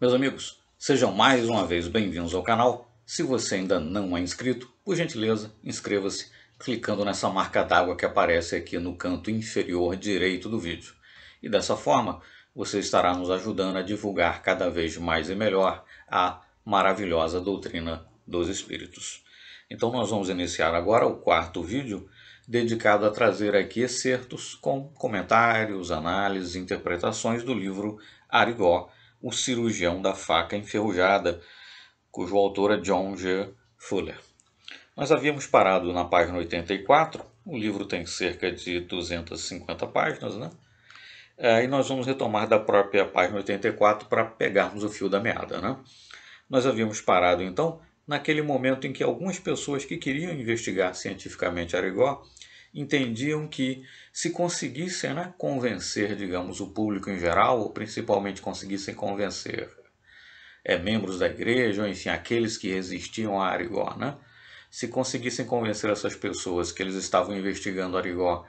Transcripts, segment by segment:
Meus amigos, sejam mais uma vez bem-vindos ao canal. Se você ainda não é inscrito, por gentileza, inscreva-se clicando nessa marca d'água que aparece aqui no canto inferior direito do vídeo. E dessa forma, você estará nos ajudando a divulgar cada vez mais e melhor a maravilhosa doutrina dos Espíritos. Então nós vamos iniciar agora o quarto vídeo dedicado a trazer aqui excertos com comentários, análises, interpretações do livro Arigó, o Cirurgião da Faca Enferrujada, cujo autor é John G. Fuller. Nós havíamos parado na página 84, o livro tem cerca de 250 páginas, né? É, e nós vamos retomar da própria página 84 para pegarmos o fio da meada. Né? Nós havíamos parado, então, naquele momento em que algumas pessoas que queriam investigar cientificamente Arigó entendiam que se conseguissem né, convencer, digamos, o público em geral, ou principalmente conseguissem convencer é, membros da igreja, ou enfim, aqueles que resistiam a Arigó, né, se conseguissem convencer essas pessoas que eles estavam investigando Arigó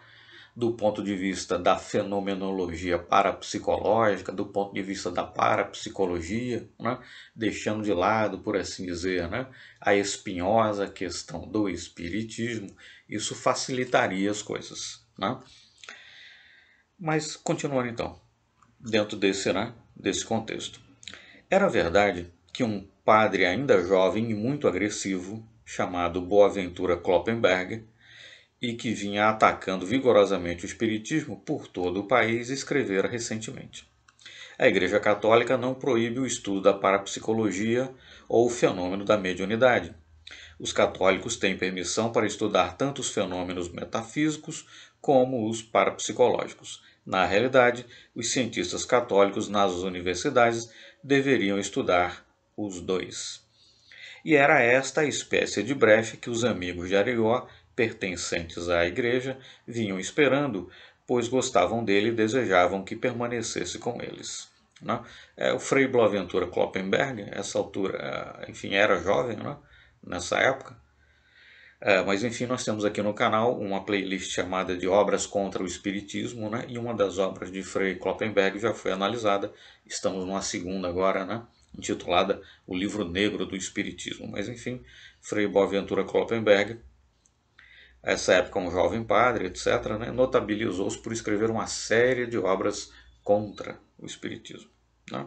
do ponto de vista da fenomenologia parapsicológica, do ponto de vista da parapsicologia, né? deixando de lado, por assim dizer, né? a espinhosa questão do espiritismo, isso facilitaria as coisas. Né? Mas continuando então, dentro desse, né, desse contexto. Era verdade que um padre ainda jovem e muito agressivo, chamado Boaventura Kloppenberg, e que vinha atacando vigorosamente o espiritismo por todo o país, escrevera recentemente. A Igreja Católica não proíbe o estudo da parapsicologia ou o fenômeno da mediunidade. Os católicos têm permissão para estudar tanto os fenômenos metafísicos como os parapsicológicos. Na realidade, os cientistas católicos nas universidades deveriam estudar os dois. E era esta a espécie de breve que os amigos de Arió pertencentes à igreja vinham esperando, pois gostavam dele e desejavam que permanecesse com eles. Né? É, o Frei Boaventura Kloppenberg, essa altura, é, enfim, era jovem né? nessa época, é, mas enfim, nós temos aqui no canal uma playlist chamada de Obras contra o Espiritismo, né? e uma das obras de Frei Kloppenberg já foi analisada, estamos numa segunda agora, né? intitulada O Livro Negro do Espiritismo. Mas enfim, Frei Boaventura Kloppenberg essa época um jovem padre, etc., né, notabilizou-se por escrever uma série de obras contra o Espiritismo. Né?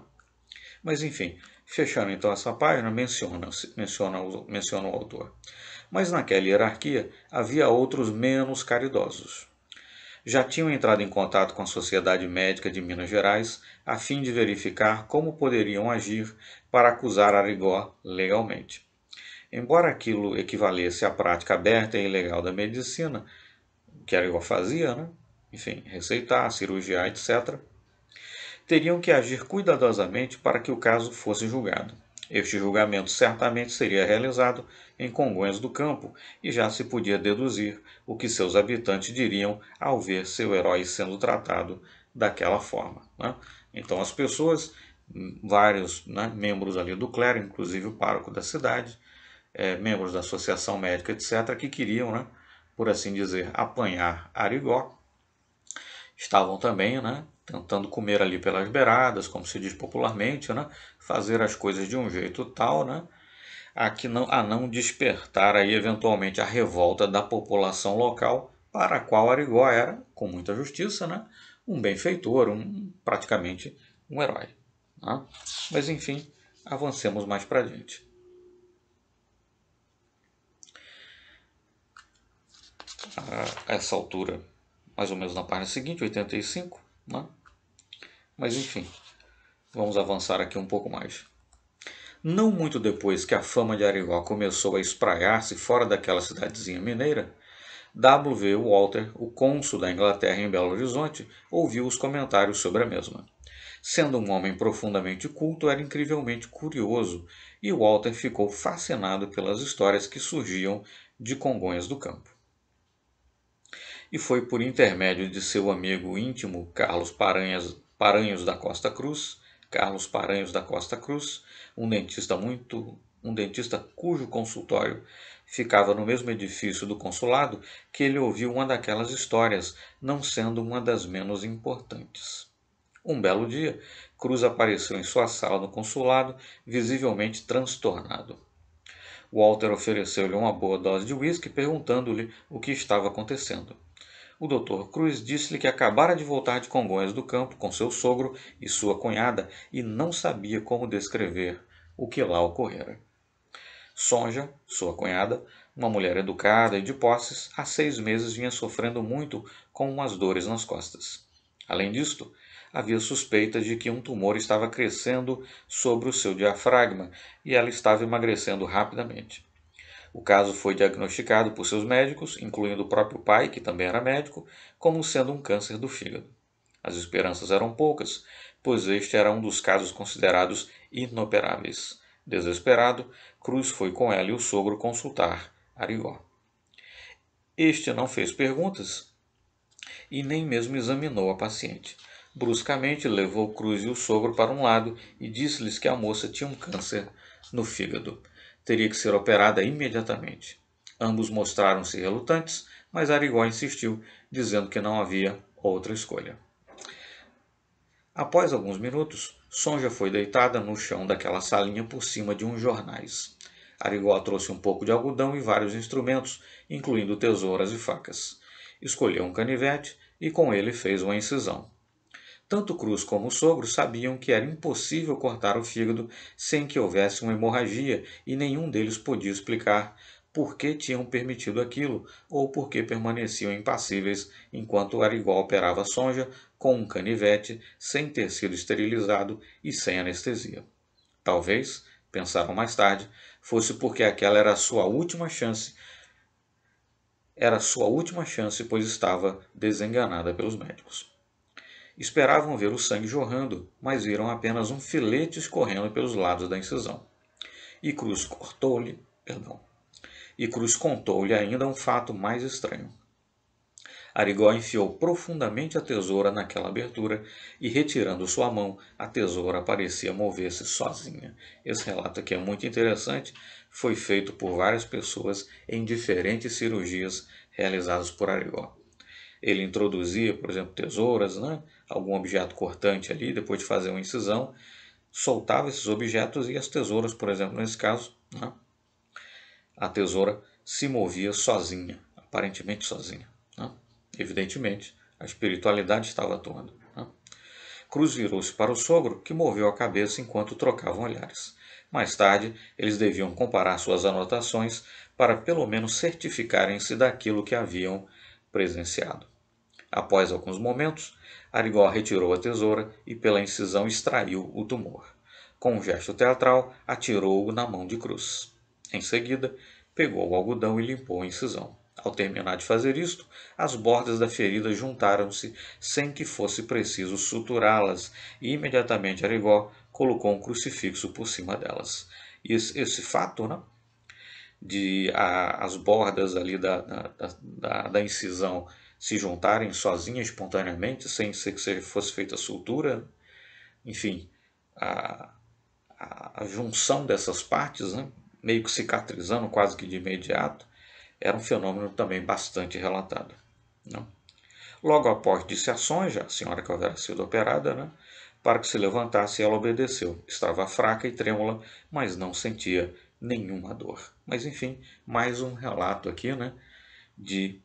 Mas, enfim, fechando então essa página, menciona, menciona, menciona o autor. Mas naquela hierarquia havia outros menos caridosos. Já tinham entrado em contato com a Sociedade Médica de Minas Gerais a fim de verificar como poderiam agir para acusar a legalmente. Embora aquilo equivalesse à prática aberta e ilegal da medicina, que era igual fazia, né? enfim, receitar, cirurgiar, etc., teriam que agir cuidadosamente para que o caso fosse julgado. Este julgamento certamente seria realizado em Congonhas do Campo e já se podia deduzir o que seus habitantes diriam ao ver seu herói sendo tratado daquela forma. Né? Então as pessoas, hum, vários né, membros ali do clero, inclusive o pároco da cidade, é, membros da associação médica, etc., que queriam, né, por assim dizer, apanhar Arigó. Estavam também né, tentando comer ali pelas beiradas, como se diz popularmente, né, fazer as coisas de um jeito tal, né, a, que não, a não despertar aí eventualmente a revolta da população local, para a qual Arigó era, com muita justiça, né, um benfeitor, um, praticamente um herói. Né? Mas enfim, avancemos mais para a gente. a essa altura, mais ou menos na página seguinte, 85, né? Mas enfim, vamos avançar aqui um pouco mais. Não muito depois que a fama de Arigó começou a espraiar-se fora daquela cidadezinha mineira, W. Walter, o cônsul da Inglaterra em Belo Horizonte, ouviu os comentários sobre a mesma. Sendo um homem profundamente culto, era incrivelmente curioso e Walter ficou fascinado pelas histórias que surgiam de Congonhas do Campo e foi por intermédio de seu amigo íntimo Carlos Paranhos da Costa Cruz, Carlos Paranhos da Costa Cruz, um dentista muito um dentista cujo consultório ficava no mesmo edifício do consulado, que ele ouviu uma daquelas histórias, não sendo uma das menos importantes. Um belo dia, Cruz apareceu em sua sala no consulado, visivelmente transtornado. Walter ofereceu-lhe uma boa dose de uísque, perguntando-lhe o que estava acontecendo o Dr. Cruz disse-lhe que acabara de voltar de Congonhas do campo com seu sogro e sua cunhada e não sabia como descrever o que lá ocorrera. Sonja, sua cunhada, uma mulher educada e de posses, há seis meses vinha sofrendo muito com umas dores nas costas. Além disto, havia suspeita de que um tumor estava crescendo sobre o seu diafragma e ela estava emagrecendo rapidamente. O caso foi diagnosticado por seus médicos, incluindo o próprio pai, que também era médico, como sendo um câncer do fígado. As esperanças eram poucas, pois este era um dos casos considerados inoperáveis. Desesperado, Cruz foi com ela e o sogro consultar Arigó. Este não fez perguntas e nem mesmo examinou a paciente. Bruscamente levou Cruz e o sogro para um lado e disse-lhes que a moça tinha um câncer no fígado teria que ser operada imediatamente. Ambos mostraram-se relutantes, mas Arigó insistiu, dizendo que não havia outra escolha. Após alguns minutos, Sonja foi deitada no chão daquela salinha por cima de uns jornais. Arigó trouxe um pouco de algodão e vários instrumentos, incluindo tesouras e facas. Escolheu um canivete e com ele fez uma incisão. Tanto Cruz como o sogro sabiam que era impossível cortar o fígado sem que houvesse uma hemorragia e nenhum deles podia explicar por que tinham permitido aquilo ou por que permaneciam impassíveis enquanto Arigó operava a sonja com um canivete sem ter sido esterilizado e sem anestesia. Talvez, pensaram mais tarde, fosse porque aquela era a sua última chance. Era sua última chance, pois estava desenganada pelos médicos. Esperavam ver o sangue jorrando, mas viram apenas um filete escorrendo pelos lados da incisão. E Cruz cortou-lhe, perdão. E Cruz contou-lhe ainda um fato mais estranho. Arigó enfiou profundamente a tesoura naquela abertura e, retirando sua mão, a tesoura parecia mover-se sozinha. Esse relato aqui é muito interessante, foi feito por várias pessoas em diferentes cirurgias realizadas por Arigó ele introduzia, por exemplo, tesouras, né? algum objeto cortante ali, depois de fazer uma incisão, soltava esses objetos e as tesouras, por exemplo, nesse caso, né? a tesoura se movia sozinha, aparentemente sozinha. Né? Evidentemente, a espiritualidade estava atuando. Né? Cruz virou-se para o sogro, que moveu a cabeça enquanto trocavam olhares. Mais tarde, eles deviam comparar suas anotações para pelo menos certificarem-se daquilo que haviam presenciado. Após alguns momentos, Arigó retirou a tesoura e, pela incisão, extraiu o tumor. Com um gesto teatral, atirou-o na mão de Cruz. Em seguida, pegou o algodão e limpou a incisão. Ao terminar de fazer isto, as bordas da ferida juntaram-se sem que fosse preciso suturá-las, e imediatamente Arigó colocou um crucifixo por cima delas. E esse, esse fato, né, de a, as bordas ali da, da, da, da incisão se juntarem sozinhas espontaneamente, sem ser que fosse feita a sultura. Enfim, a, a, a junção dessas partes, né, meio que cicatrizando quase que de imediato, era um fenômeno também bastante relatado. Né? Logo após disseções, já a senhora que houvera sido operada, né, para que se levantasse, ela obedeceu. Estava fraca e trêmula, mas não sentia nenhuma dor. Mas enfim, mais um relato aqui né, de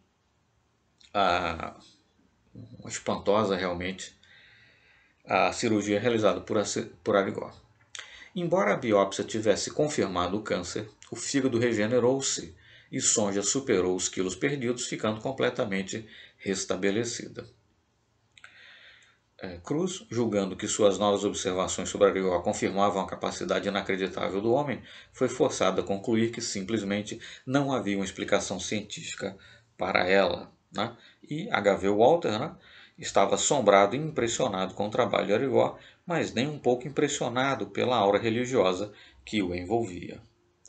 a, espantosa realmente a cirurgia realizada por, por Aligó, Embora a biópsia tivesse confirmado o câncer, o fígado regenerou-se e Sonja superou os quilos perdidos, ficando completamente restabelecida. É, Cruz, julgando que suas novas observações sobre Aligó confirmavam a capacidade inacreditável do homem, foi forçada a concluir que simplesmente não havia uma explicação científica para ela. Né? E H.V. Walter né? estava assombrado e impressionado com o trabalho de Arigó, mas nem um pouco impressionado pela aura religiosa que o envolvia.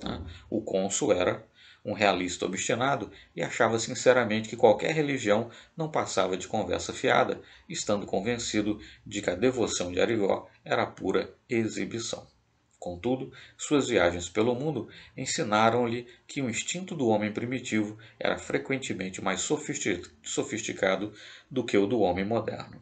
Né? O cônsul era um realista obstinado e achava sinceramente que qualquer religião não passava de conversa fiada, estando convencido de que a devoção de Arigó era pura exibição. Contudo, suas viagens pelo mundo ensinaram-lhe que o instinto do homem primitivo era frequentemente mais sofisticado do que o do homem moderno.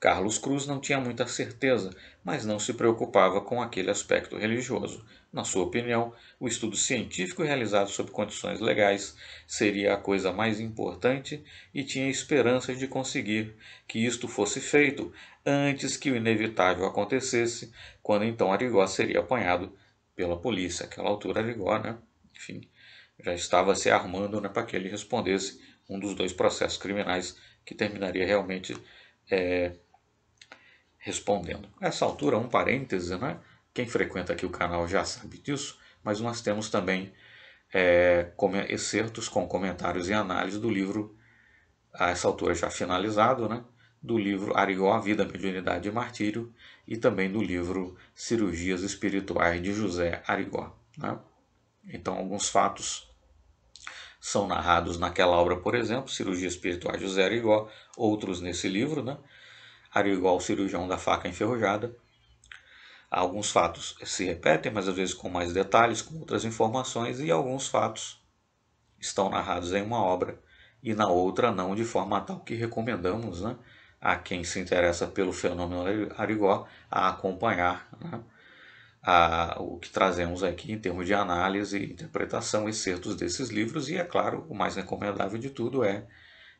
Carlos Cruz não tinha muita certeza, mas não se preocupava com aquele aspecto religioso. Na sua opinião, o estudo científico realizado sob condições legais seria a coisa mais importante e tinha esperanças de conseguir que isto fosse feito antes que o inevitável acontecesse, quando então Arigó seria apanhado pela polícia. Aquela altura Arigó, né, enfim, já estava se armando né, para que ele respondesse um dos dois processos criminais que terminaria realmente é, respondendo. Nessa altura, um parêntese, né? Quem frequenta aqui o canal já sabe disso, mas nós temos também é, excertos com comentários e análise do livro a essa altura já finalizado, né? do livro Arió, a Vida, Mediunidade e Martírio, e também do livro Cirurgias Espirituais de José Arigó. Né? Então, alguns fatos são narrados naquela obra, por exemplo, Cirurgia Espiritual de José Arigó, outros nesse livro, né? Arigó, o cirurgião da faca enferrujada. Alguns fatos se repetem, mas às vezes com mais detalhes, com outras informações, e alguns fatos estão narrados em uma obra e na outra não, de forma tal que recomendamos, né? a quem se interessa pelo fenômeno Arigó a acompanhar né, a, o que trazemos aqui em termos de análise, interpretação, excertos desses livros, e é claro, o mais recomendável de tudo é,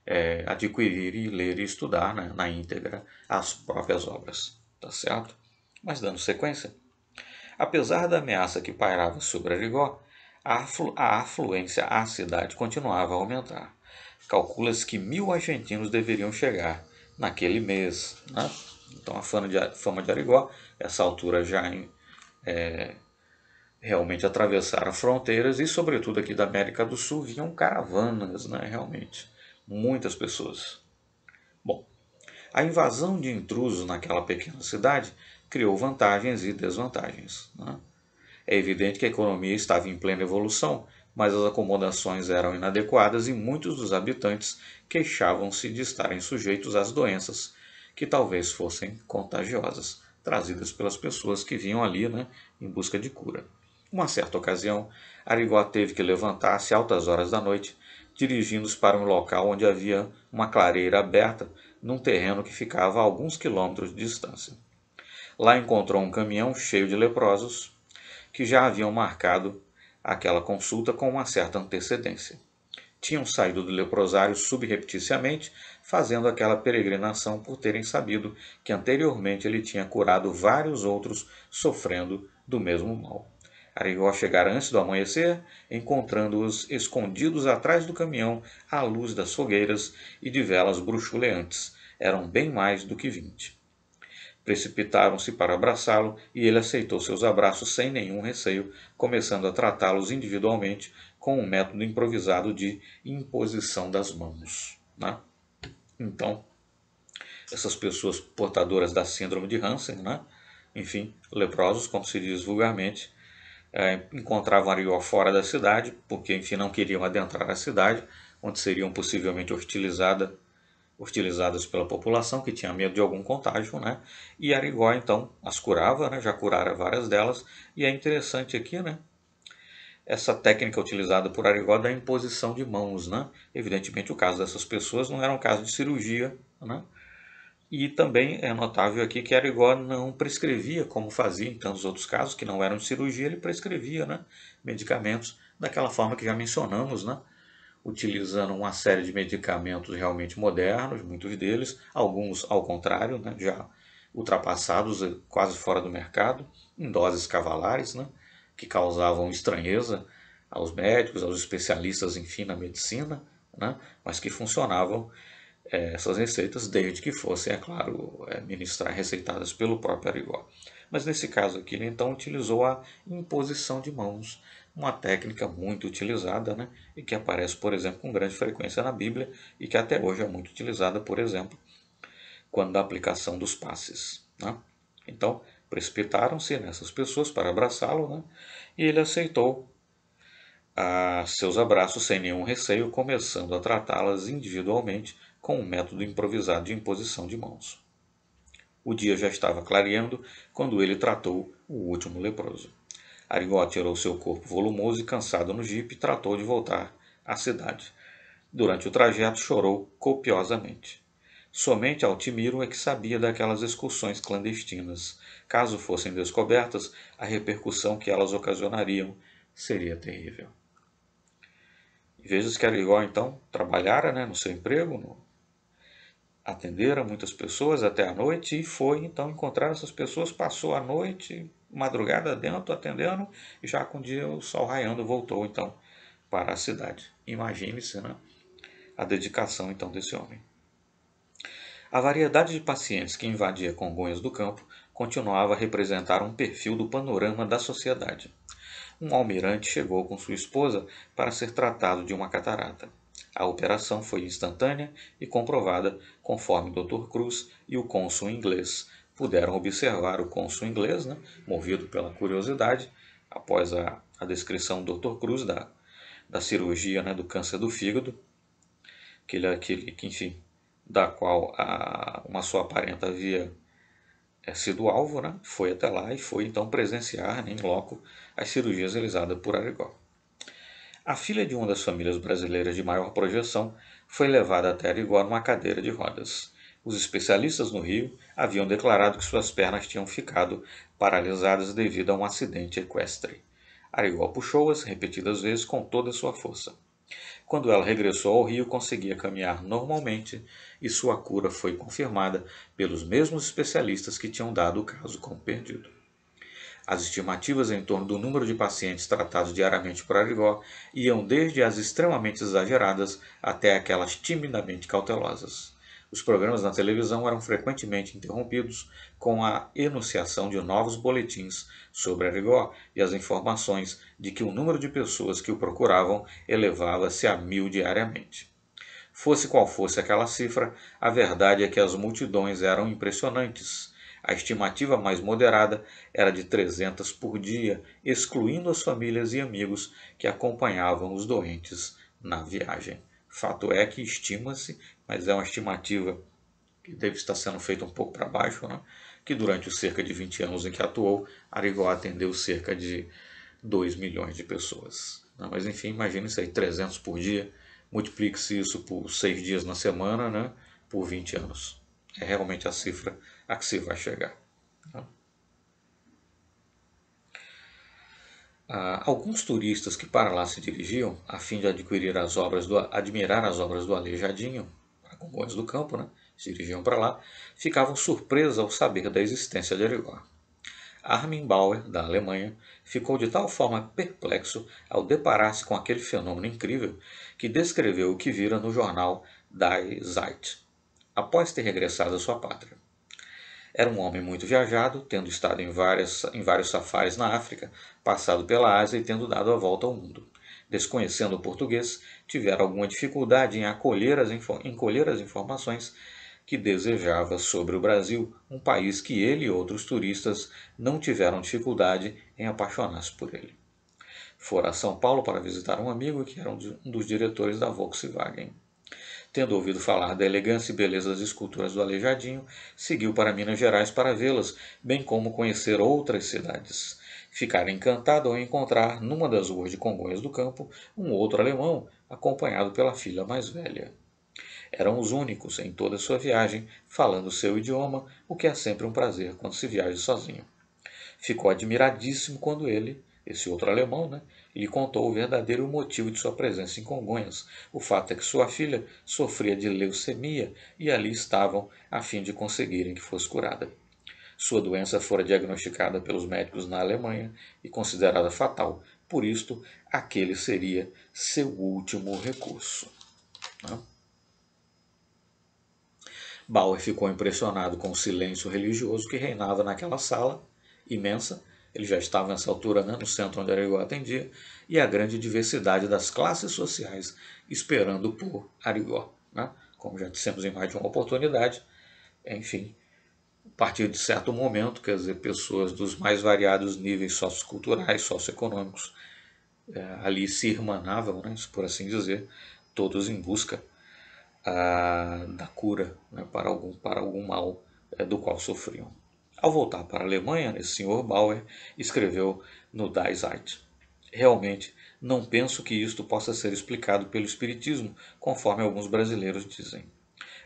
é adquirir e ler e estudar né, na íntegra as próprias obras, tá certo? Mas dando sequência, apesar da ameaça que pairava sobre Arigó, a, aflu a afluência à cidade continuava a aumentar. Calcula-se que mil argentinos deveriam chegar naquele mês. Né? Então a fama de, Arigó, essa altura já é, realmente atravessaram fronteiras e sobretudo aqui da América do Sul vinham caravanas, né? realmente, muitas pessoas. Bom, a invasão de intrusos naquela pequena cidade criou vantagens e desvantagens. Né? É evidente que a economia estava em plena evolução mas as acomodações eram inadequadas e muitos dos habitantes queixavam-se de estarem sujeitos às doenças que talvez fossem contagiosas, trazidas pelas pessoas que vinham ali né, em busca de cura. Uma certa ocasião, Arigó teve que levantar-se altas horas da noite, dirigindo-se para um local onde havia uma clareira aberta num terreno que ficava a alguns quilômetros de distância. Lá encontrou um caminhão cheio de leprosos que já haviam marcado aquela consulta com uma certa antecedência. Tinham saído do leprosário subrepticiamente, fazendo aquela peregrinação por terem sabido que anteriormente ele tinha curado vários outros sofrendo do mesmo mal. a chegara antes do amanhecer, encontrando-os escondidos atrás do caminhão à luz das fogueiras e de velas bruxuleantes. Eram bem mais do que vinte. Precipitaram-se para abraçá-lo e ele aceitou seus abraços sem nenhum receio, começando a tratá-los individualmente com um método improvisado de imposição das mãos. Né? Então, essas pessoas portadoras da síndrome de Hansen, né? enfim, leprosos, como se diz vulgarmente, é, encontravam Arió fora da cidade, porque enfim não queriam adentrar a cidade, onde seriam possivelmente hostilizada utilizadas pela população que tinha medo de algum contágio, né? E Arigó então as curava, né? Já curara várias delas e é interessante aqui, né? Essa técnica utilizada por Arigó da imposição de mãos, né? Evidentemente o caso dessas pessoas não era um caso de cirurgia, né? E também é notável aqui que Arigó não prescrevia, como fazia em tantos outros casos que não eram de cirurgia, ele prescrevia né, medicamentos daquela forma que já mencionamos, né, utilizando uma série de medicamentos realmente modernos, muitos deles, alguns ao contrário, né, já ultrapassados, eh, quase fora do mercado, em doses cavalares, né, que causavam estranheza aos médicos, aos especialistas, enfim, na medicina, né, mas que funcionavam é, essas receitas, desde que fossem, é claro, é, ministrar receitadas pelo próprio Arigó. Mas nesse caso aqui, ele então utilizou a imposição de mãos, uma técnica muito utilizada né? e que aparece, por exemplo, com grande frequência na Bíblia e que até hoje é muito utilizada, por exemplo, quando a aplicação dos passes. Né? Então, precipitaram-se nessas pessoas para abraçá-lo né? e ele aceitou a ah, seus abraços sem nenhum receio, começando a tratá-las individualmente com um método improvisado de imposição de mãos. O dia já estava clareando quando ele tratou o último leproso. Arigó atirou seu corpo volumoso e cansado no jipe e tratou de voltar à cidade. Durante o trajeto chorou copiosamente. Somente Altimiro é que sabia daquelas excursões clandestinas. Caso fossem descobertas, a repercussão que elas ocasionariam seria terrível. Vejas que Arigó, então, trabalhara né, no seu emprego, no... atendera muitas pessoas até a noite e foi, então, encontrar essas pessoas, passou a noite, madrugada dentro, atendendo, e já com o dia o sol raiando voltou então para a cidade. Imagine-se né, a dedicação então desse homem. A variedade de pacientes que invadia Congonhas do Campo continuava a representar um perfil do panorama da sociedade. Um almirante chegou com sua esposa para ser tratado de uma catarata. A operação foi instantânea e comprovada, conforme o Dr. Cruz e o cônsul inglês puderam observar o cônsul inglês, né, movido pela curiosidade, após a, a descrição do Dr. Cruz da, da cirurgia né, do câncer do fígado, que ele, que ele, que, enfim, da qual a, uma sua parenta havia é, sido alvo, né, foi até lá e foi então presenciar né, em loco as cirurgias realizadas por Arigó. A filha de uma das famílias brasileiras de maior projeção foi levada até Arigó numa cadeira de rodas. Os especialistas no Rio haviam declarado que suas pernas tinham ficado paralisadas devido a um acidente equestre. Arigol puxou-as repetidas vezes com toda a sua força. Quando ela regressou ao rio, conseguia caminhar normalmente e sua cura foi confirmada pelos mesmos especialistas que tinham dado o caso como perdido. As estimativas em torno do número de pacientes tratados diariamente por Arigó iam desde as extremamente exageradas até aquelas timidamente cautelosas. Os programas na televisão eram frequentemente interrompidos com a enunciação de novos boletins sobre a e as informações de que o número de pessoas que o procuravam elevava-se a mil diariamente. Fosse qual fosse aquela cifra, a verdade é que as multidões eram impressionantes. A estimativa mais moderada era de 300 por dia, excluindo as famílias e amigos que acompanhavam os doentes na viagem. Fato é que estima-se mas é uma estimativa que deve estar sendo feita um pouco para baixo, né? que durante os cerca de 20 anos em que atuou, Arigó atendeu cerca de 2 milhões de pessoas. Né? Mas enfim, imagine isso aí, 300 por dia, multiplique-se isso por 6 dias na semana, né? por 20 anos. É realmente a cifra a que se vai chegar. Né? Ah, alguns turistas que para lá se dirigiam, a fim de adquirir as obras do, admirar as obras do Aleijadinho, Congonhas do Campo, né, se dirigiam para lá, ficavam surpresos ao saber da existência de Arigó. Armin Bauer, da Alemanha, ficou de tal forma perplexo ao deparar-se com aquele fenômeno incrível que descreveu o que vira no jornal Die Zeit, após ter regressado à sua pátria. Era um homem muito viajado, tendo estado em, várias, em vários safaris na África, passado pela Ásia e tendo dado a volta ao mundo. Desconhecendo o português, tiveram alguma dificuldade em acolher as, encolher as informações que desejava sobre o Brasil, um país que ele e outros turistas não tiveram dificuldade em apaixonar-se por ele. Fora a São Paulo para visitar um amigo que era um dos diretores da Volkswagen. Tendo ouvido falar da elegância e beleza das esculturas do Aleijadinho, seguiu para Minas Gerais para vê-las, bem como conhecer outras cidades ficara encantado ao encontrar, numa das ruas de Congonhas do Campo, um outro alemão, acompanhado pela filha mais velha. Eram os únicos, em toda a sua viagem, falando seu idioma, o que é sempre um prazer quando se viaja sozinho. Ficou admiradíssimo quando ele, esse outro alemão, né, lhe contou o verdadeiro motivo de sua presença em Congonhas. O fato é que sua filha sofria de leucemia e ali estavam a fim de conseguirem que fosse curada. Sua doença fora diagnosticada pelos médicos na Alemanha e considerada fatal, por isto, aquele seria seu último recurso. Né? Bauer ficou impressionado com o silêncio religioso que reinava naquela sala imensa. Ele já estava nessa altura né, no centro onde Arigó atendia e a grande diversidade das classes sociais esperando por Arigó, né? como já dissemos em mais de uma oportunidade. Enfim, a partir de certo momento, quer dizer, pessoas dos mais variados níveis socioculturais, socioeconômicos, eh, ali se irmanavam, né, por assim dizer, todos em busca ah, da cura né, para, algum, para algum mal eh, do qual sofriam. Ao voltar para a Alemanha, esse senhor Bauer escreveu no Die Zeit. Realmente, não penso que isto possa ser explicado pelo Espiritismo, conforme alguns brasileiros dizem.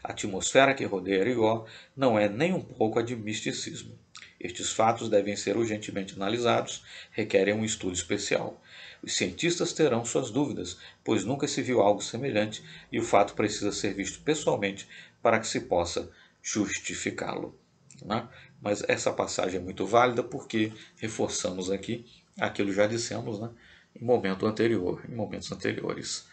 A atmosfera que rodeia Erigó não é nem um pouco a de misticismo. Estes fatos devem ser urgentemente analisados, requerem um estudo especial. Os cientistas terão suas dúvidas, pois nunca se viu algo semelhante e o fato precisa ser visto pessoalmente para que se possa justificá-lo. Né? Mas essa passagem é muito válida porque reforçamos aqui aquilo já dissemos né? em, momento anterior, em momentos anteriores.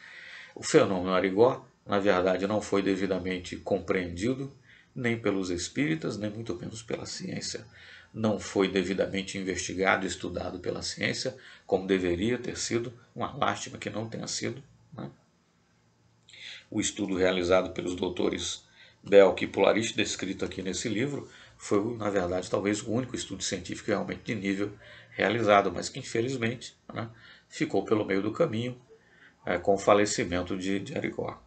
O fenômeno Arigó na verdade não foi devidamente compreendido, nem pelos espíritas, nem muito menos pela ciência. Não foi devidamente investigado e estudado pela ciência, como deveria ter sido, uma lástima que não tenha sido. Né? O estudo realizado pelos doutores Belk e Polarich, descrito aqui nesse livro, foi, na verdade, talvez o único estudo científico realmente de nível realizado, mas que infelizmente né, ficou pelo meio do caminho é, com o falecimento de, de Arigó.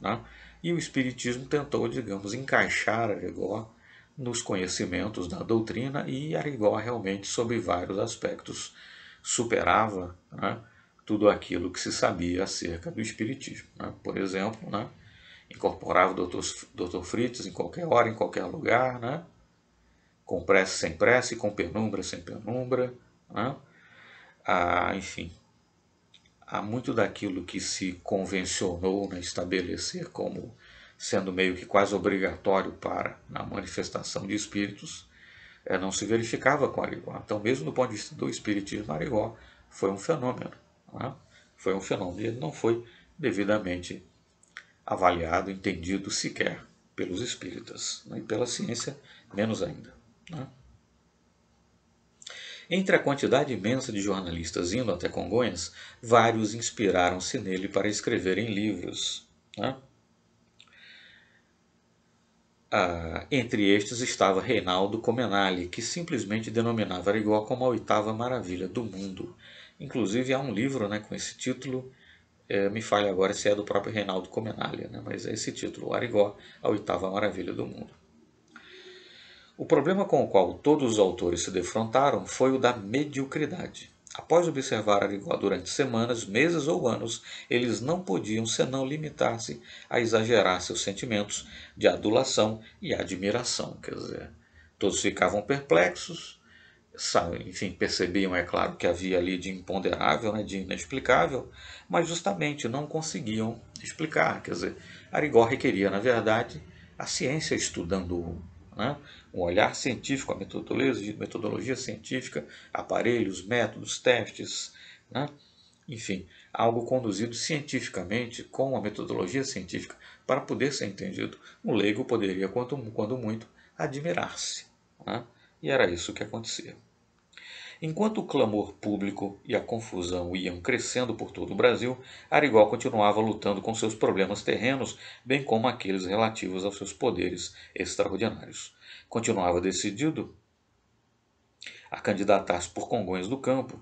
Né? E o Espiritismo tentou, digamos, encaixar Arigó nos conhecimentos da doutrina e Arigó realmente, sob vários aspectos, superava né, tudo aquilo que se sabia acerca do Espiritismo. Né? Por exemplo, né, incorporava o Dr. Dr. Fritz em qualquer hora, em qualquer lugar, né? com prece sem prece, com penumbra sem penumbra. Né? Ah, enfim, há muito daquilo que se convencionou né, estabelecer como sendo meio que quase obrigatório para a manifestação de espíritos, é, não se verificava com Arigó. Então, mesmo do ponto de vista do espiritismo, Arigó foi um fenômeno. Né? Foi um fenômeno e ele não foi devidamente avaliado, entendido sequer pelos espíritas né? e pela ciência, menos ainda. Né? Entre a quantidade imensa de jornalistas indo até Congonhas, vários inspiraram-se nele para escreverem livros. Né? Ah, entre estes estava Reinaldo Comenali, que simplesmente denominava Arigó como a oitava maravilha do mundo. Inclusive há um livro né, com esse título, é, me fale agora se é do próprio Reinaldo Comenali, né, mas é esse título, Arigó, a oitava maravilha do mundo. O problema com o qual todos os autores se defrontaram foi o da mediocridade. Após observar Arigó durante semanas, meses ou anos, eles não podiam senão limitar-se a exagerar seus sentimentos de adulação e admiração. Quer dizer, todos ficavam perplexos, enfim, percebiam, é claro, que havia ali de imponderável, né, de inexplicável, mas justamente não conseguiam explicar. Quer dizer, Arigó requeria, na verdade, a ciência estudando né, um olhar científico, a metodologia, metodologia científica, aparelhos, métodos, testes, né? enfim, algo conduzido cientificamente com a metodologia científica para poder ser entendido. Um leigo poderia, quanto, quando muito, admirar-se. Né? E era isso que acontecia. Enquanto o clamor público e a confusão iam crescendo por todo o Brasil, Arigó continuava lutando com seus problemas terrenos, bem como aqueles relativos aos seus poderes extraordinários. Continuava decidido a candidatar-se por Congonhas do Campo,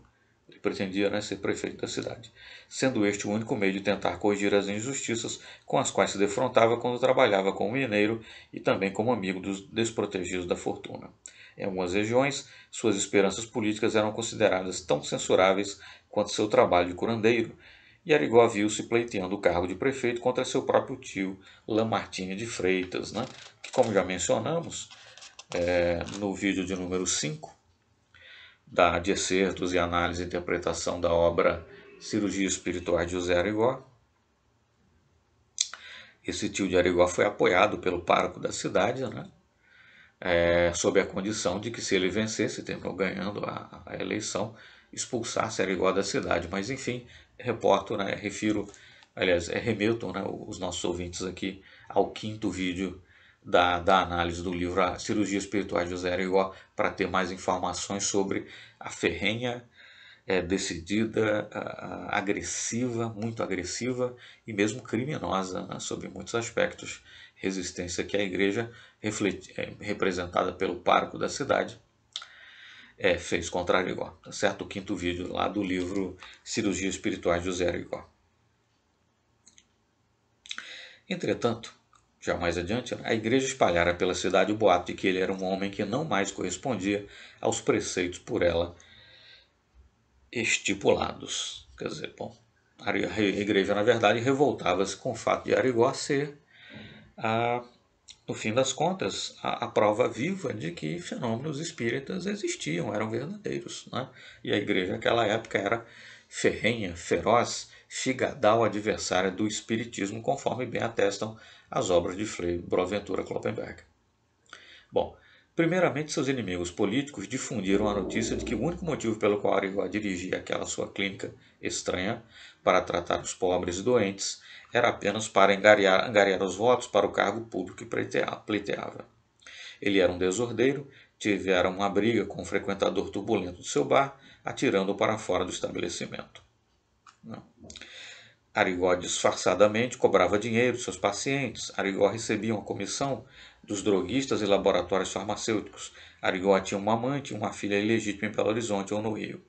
ele pretendia né, ser prefeito da cidade, sendo este o único meio de tentar corrigir as injustiças com as quais se defrontava quando trabalhava como mineiro e também como amigo dos desprotegidos da fortuna. Em algumas regiões, suas esperanças políticas eram consideradas tão censuráveis quanto seu trabalho de curandeiro, e Arigó viu-se pleiteando o cargo de prefeito contra seu próprio tio, Lamartine de Freitas, né? que, como já mencionamos é, no vídeo de número 5, da, de excertos e análise e interpretação da obra Cirurgia Espiritual de José Arigó, esse tio de Arigó foi apoiado pelo pároco da cidade, né? é, sob a condição de que se ele vencesse, terminou ganhando a, a eleição, expulsasse Arigó da cidade. Mas enfim, reporto, né, refiro, aliás, é, remeto né, os nossos ouvintes aqui ao quinto vídeo da, da análise do livro A Cirurgia Espiritual de José Arigó para ter mais informações sobre a ferrenha, é, decidida, a, a, agressiva, muito agressiva e mesmo criminosa né, sob muitos aspectos resistência que a igreja, é, representada pelo pároco da cidade, é, fez contra Arigó, tá certo? O quinto vídeo lá do livro Cirurgia Espiritual de José Arigó. Entretanto, já mais adiante, a igreja espalhara pela cidade o boato de que ele era um homem que não mais correspondia aos preceitos por ela estipulados. Quer dizer, bom, a igreja, na verdade, revoltava-se com o fato de Arigó ser a, no fim das contas, a, a, prova viva de que fenômenos espíritas existiam, eram verdadeiros. Né? E a igreja naquela época era ferrenha, feroz, figadal adversária do espiritismo, conforme bem atestam as obras de Frei Broventura Kloppenberg. Bom, primeiramente seus inimigos políticos difundiram a notícia de que o único motivo pelo qual Arigó dirigia aquela sua clínica estranha para tratar os pobres e doentes era apenas para angariar, os votos para o cargo público que pleiteava. Ele era um desordeiro, tiveram uma briga com um frequentador turbulento do seu bar, atirando-o para fora do estabelecimento. Arigó disfarçadamente cobrava dinheiro de seus pacientes. Arigó recebia uma comissão dos droguistas e laboratórios farmacêuticos. Arigó tinha uma amante e uma filha ilegítima em Belo Horizonte ou no Rio.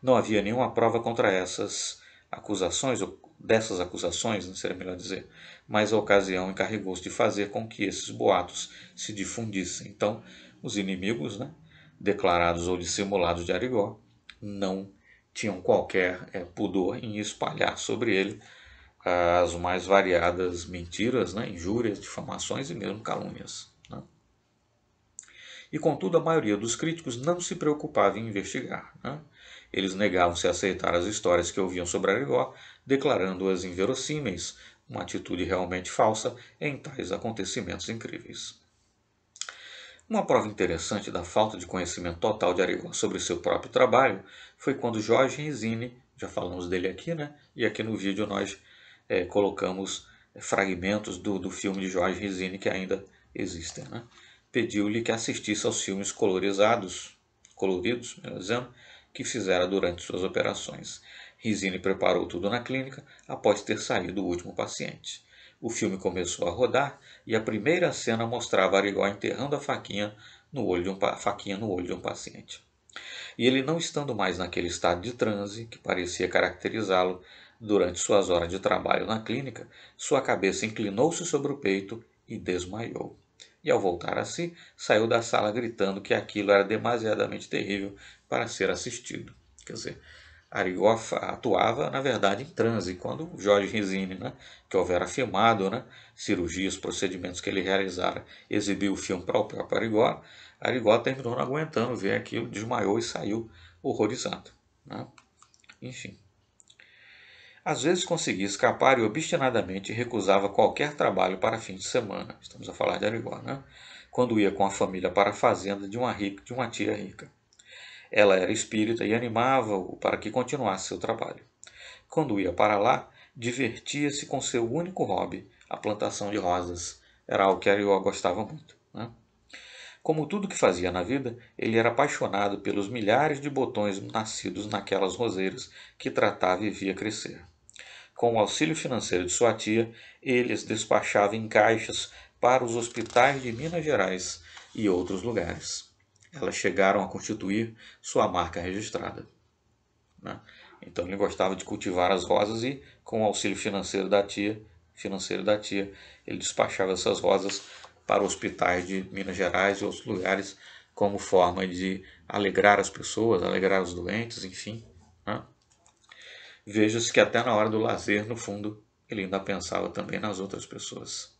Não havia nenhuma prova contra essas acusações, ou dessas acusações, não seria melhor dizer, mas a ocasião encarregou-se de fazer com que esses boatos se difundissem. Então, os inimigos, né, declarados ou dissimulados de Arigó, não tinham qualquer é, pudor em espalhar sobre ele ah, as mais variadas mentiras, né, injúrias, difamações e mesmo calúnias. Né? E contudo, a maioria dos críticos não se preocupava em investigar. Né? Eles negavam-se a aceitar as histórias que ouviam sobre Arigó, declarando-as inverossímeis, uma atitude realmente falsa em tais acontecimentos incríveis. Uma prova interessante da falta de conhecimento total de Arigó sobre seu próprio trabalho foi quando Jorge Enzini, já falamos dele aqui, né? E aqui no vídeo nós é, colocamos fragmentos do, do filme de Jorge Enzini que ainda existem, né? Pediu-lhe que assistisse aos filmes colorizados, coloridos, melhor dizendo, que fizera durante suas operações. Risini preparou tudo na clínica após ter saído o último paciente. O filme começou a rodar e a primeira cena mostrava Arigó enterrando a faquinha no olho de um, faquinha no olho de um paciente. E ele não estando mais naquele estado de transe que parecia caracterizá-lo durante suas horas de trabalho na clínica, sua cabeça inclinou-se sobre o peito e desmaiou. E ao voltar a si, saiu da sala gritando que aquilo era demasiadamente terrível para ser assistido. Quer dizer, Ariofa atuava, na verdade, em transe, quando Jorge Rizini, né, que houvera filmado né, cirurgias, procedimentos que ele realizara, exibiu o filme para o próprio Arigó, Arigó terminou não aguentando ver aquilo, desmaiou e saiu horrorizado. Né? Enfim. Às vezes conseguia escapar e obstinadamente recusava qualquer trabalho para fim de semana. Estamos a falar de Arigó, né? Quando ia com a família para a fazenda de uma, rica, de uma tia rica ela era espírita e animava-o para que continuasse seu trabalho. Quando ia para lá, divertia-se com seu único hobby, a plantação de rosas. Era algo que Ariol gostava muito. Né? Como tudo que fazia na vida, ele era apaixonado pelos milhares de botões nascidos naquelas roseiras que tratava e via crescer. Com o auxílio financeiro de sua tia, ele as despachava em caixas para os hospitais de Minas Gerais e outros lugares elas chegaram a constituir sua marca registrada. Né? Então ele gostava de cultivar as rosas e, com o auxílio financeiro da tia, financeiro da tia, ele despachava essas rosas para hospitais de Minas Gerais e outros lugares como forma de alegrar as pessoas, alegrar os doentes, enfim. Né? Veja-se que até na hora do lazer, no fundo, ele ainda pensava também nas outras pessoas.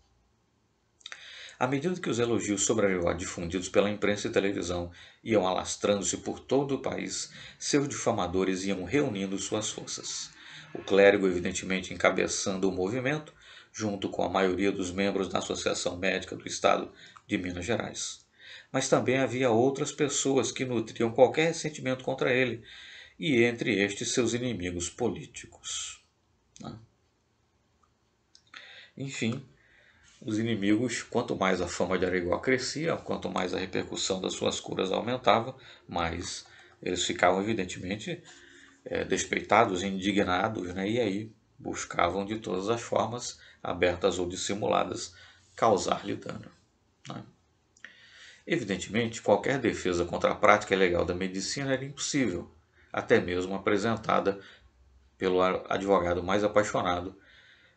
À medida que os elogios sobre a Record difundidos pela imprensa e televisão iam alastrando-se por todo o país, seus difamadores iam reunindo suas forças. O clérigo, evidentemente encabeçando o movimento, junto com a maioria dos membros da Associação Médica do Estado de Minas Gerais. Mas também havia outras pessoas que nutriam qualquer ressentimento contra ele, e entre estes seus inimigos políticos. Né? Enfim, os inimigos, quanto mais a fama de Arigó crescia, quanto mais a repercussão das suas curas aumentava, mais eles ficavam evidentemente é, despeitados, indignados, né? e aí buscavam de todas as formas, abertas ou dissimuladas, causar-lhe dano. Né? Evidentemente, qualquer defesa contra a prática ilegal da medicina era impossível, até mesmo apresentada pelo advogado mais apaixonado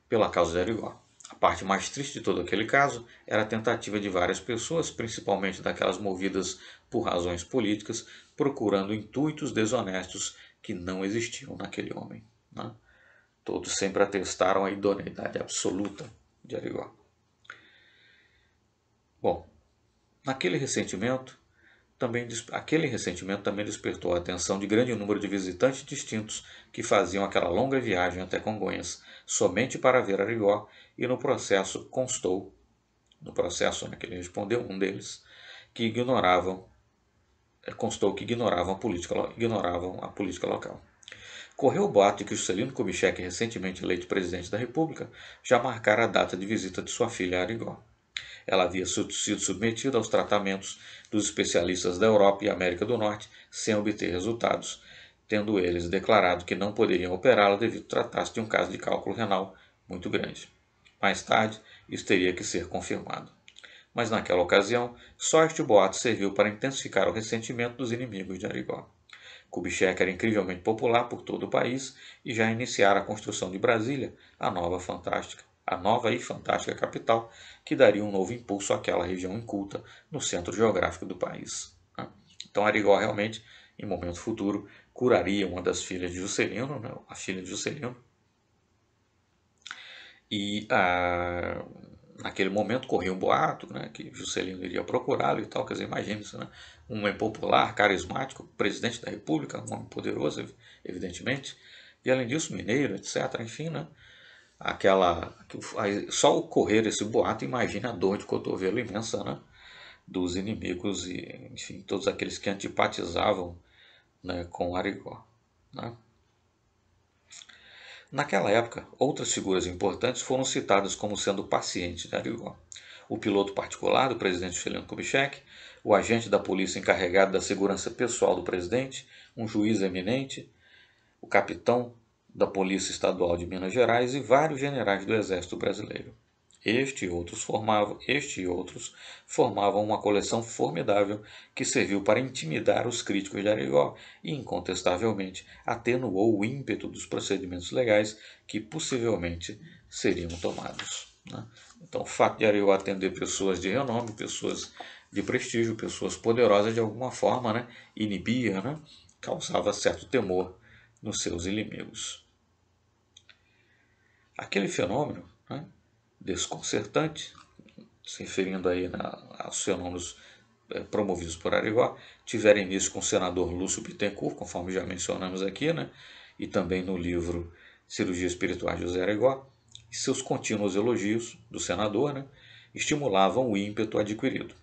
pela causa de Arigó. A parte mais triste de todo aquele caso era a tentativa de várias pessoas, principalmente daquelas movidas por razões políticas, procurando intuitos desonestos que não existiam naquele homem. Né? Todos sempre atestaram a idoneidade absoluta de Arigó. Bom, naquele ressentimento, também, aquele ressentimento também despertou a atenção de grande número de visitantes distintos que faziam aquela longa viagem até Congonhas, somente para ver Arigó e no processo constou, no processo né, que ele respondeu, um deles, que ignoravam, é, constou que ignoravam a política, ignoravam a política local. Correu o boato que o Celino Kubitschek, recentemente eleito presidente da República, já marcara a data de visita de sua filha a Arigó. Ela havia sido submetida aos tratamentos dos especialistas da Europa e América do Norte sem obter resultados, tendo eles declarado que não poderiam operá-la devido tratar-se de um caso de cálculo renal muito grande. Mais tarde, isso teria que ser confirmado. Mas naquela ocasião, só este boato serviu para intensificar o ressentimento dos inimigos de Arigó. Kubitschek era incrivelmente popular por todo o país e já iniciara a construção de Brasília, a nova fantástica, a nova e fantástica capital, que daria um novo impulso àquela região inculta no centro geográfico do país. Né? Então Arigó realmente, em momento futuro, curaria uma das filhas de Juscelino, né, a filha de Juscelino, e ah, naquele momento corria um boato né, que Juscelino iria procurá-lo e tal. Quer dizer, imagine isso, né? Um homem popular, carismático, presidente da República, um homem poderoso, evidentemente. E além disso, mineiro, etc. Enfim, né? Aquela, só ocorrer esse boato, imagine a dor de cotovelo imensa né, dos inimigos e, enfim, todos aqueles que antipatizavam né, com Arigó. Né? Naquela época, outras figuras importantes foram citadas como sendo pacientes da né, Arigó. O piloto particular do presidente Juscelino Kubitschek, o agente da polícia encarregado da segurança pessoal do presidente, um juiz eminente, o capitão da Polícia Estadual de Minas Gerais e vários generais do Exército Brasileiro. Este e outros formavam, este e outros formavam uma coleção formidável que serviu para intimidar os críticos de Arigó e incontestavelmente atenuou o ímpeto dos procedimentos legais que possivelmente seriam tomados. Né? Então, o fato de Arigó atender pessoas de renome, pessoas de prestígio, pessoas poderosas de alguma forma, né? inibia, né? causava certo temor nos seus inimigos. Aquele fenômeno desconcertante, se referindo aí na, aos fenômenos é, promovidos por Arigó, tiveram início com o senador Lúcio Bittencourt, conforme já mencionamos aqui, né? e também no livro Cirurgia Espiritual de José Arigó, e seus contínuos elogios do senador né? estimulavam o ímpeto adquirido.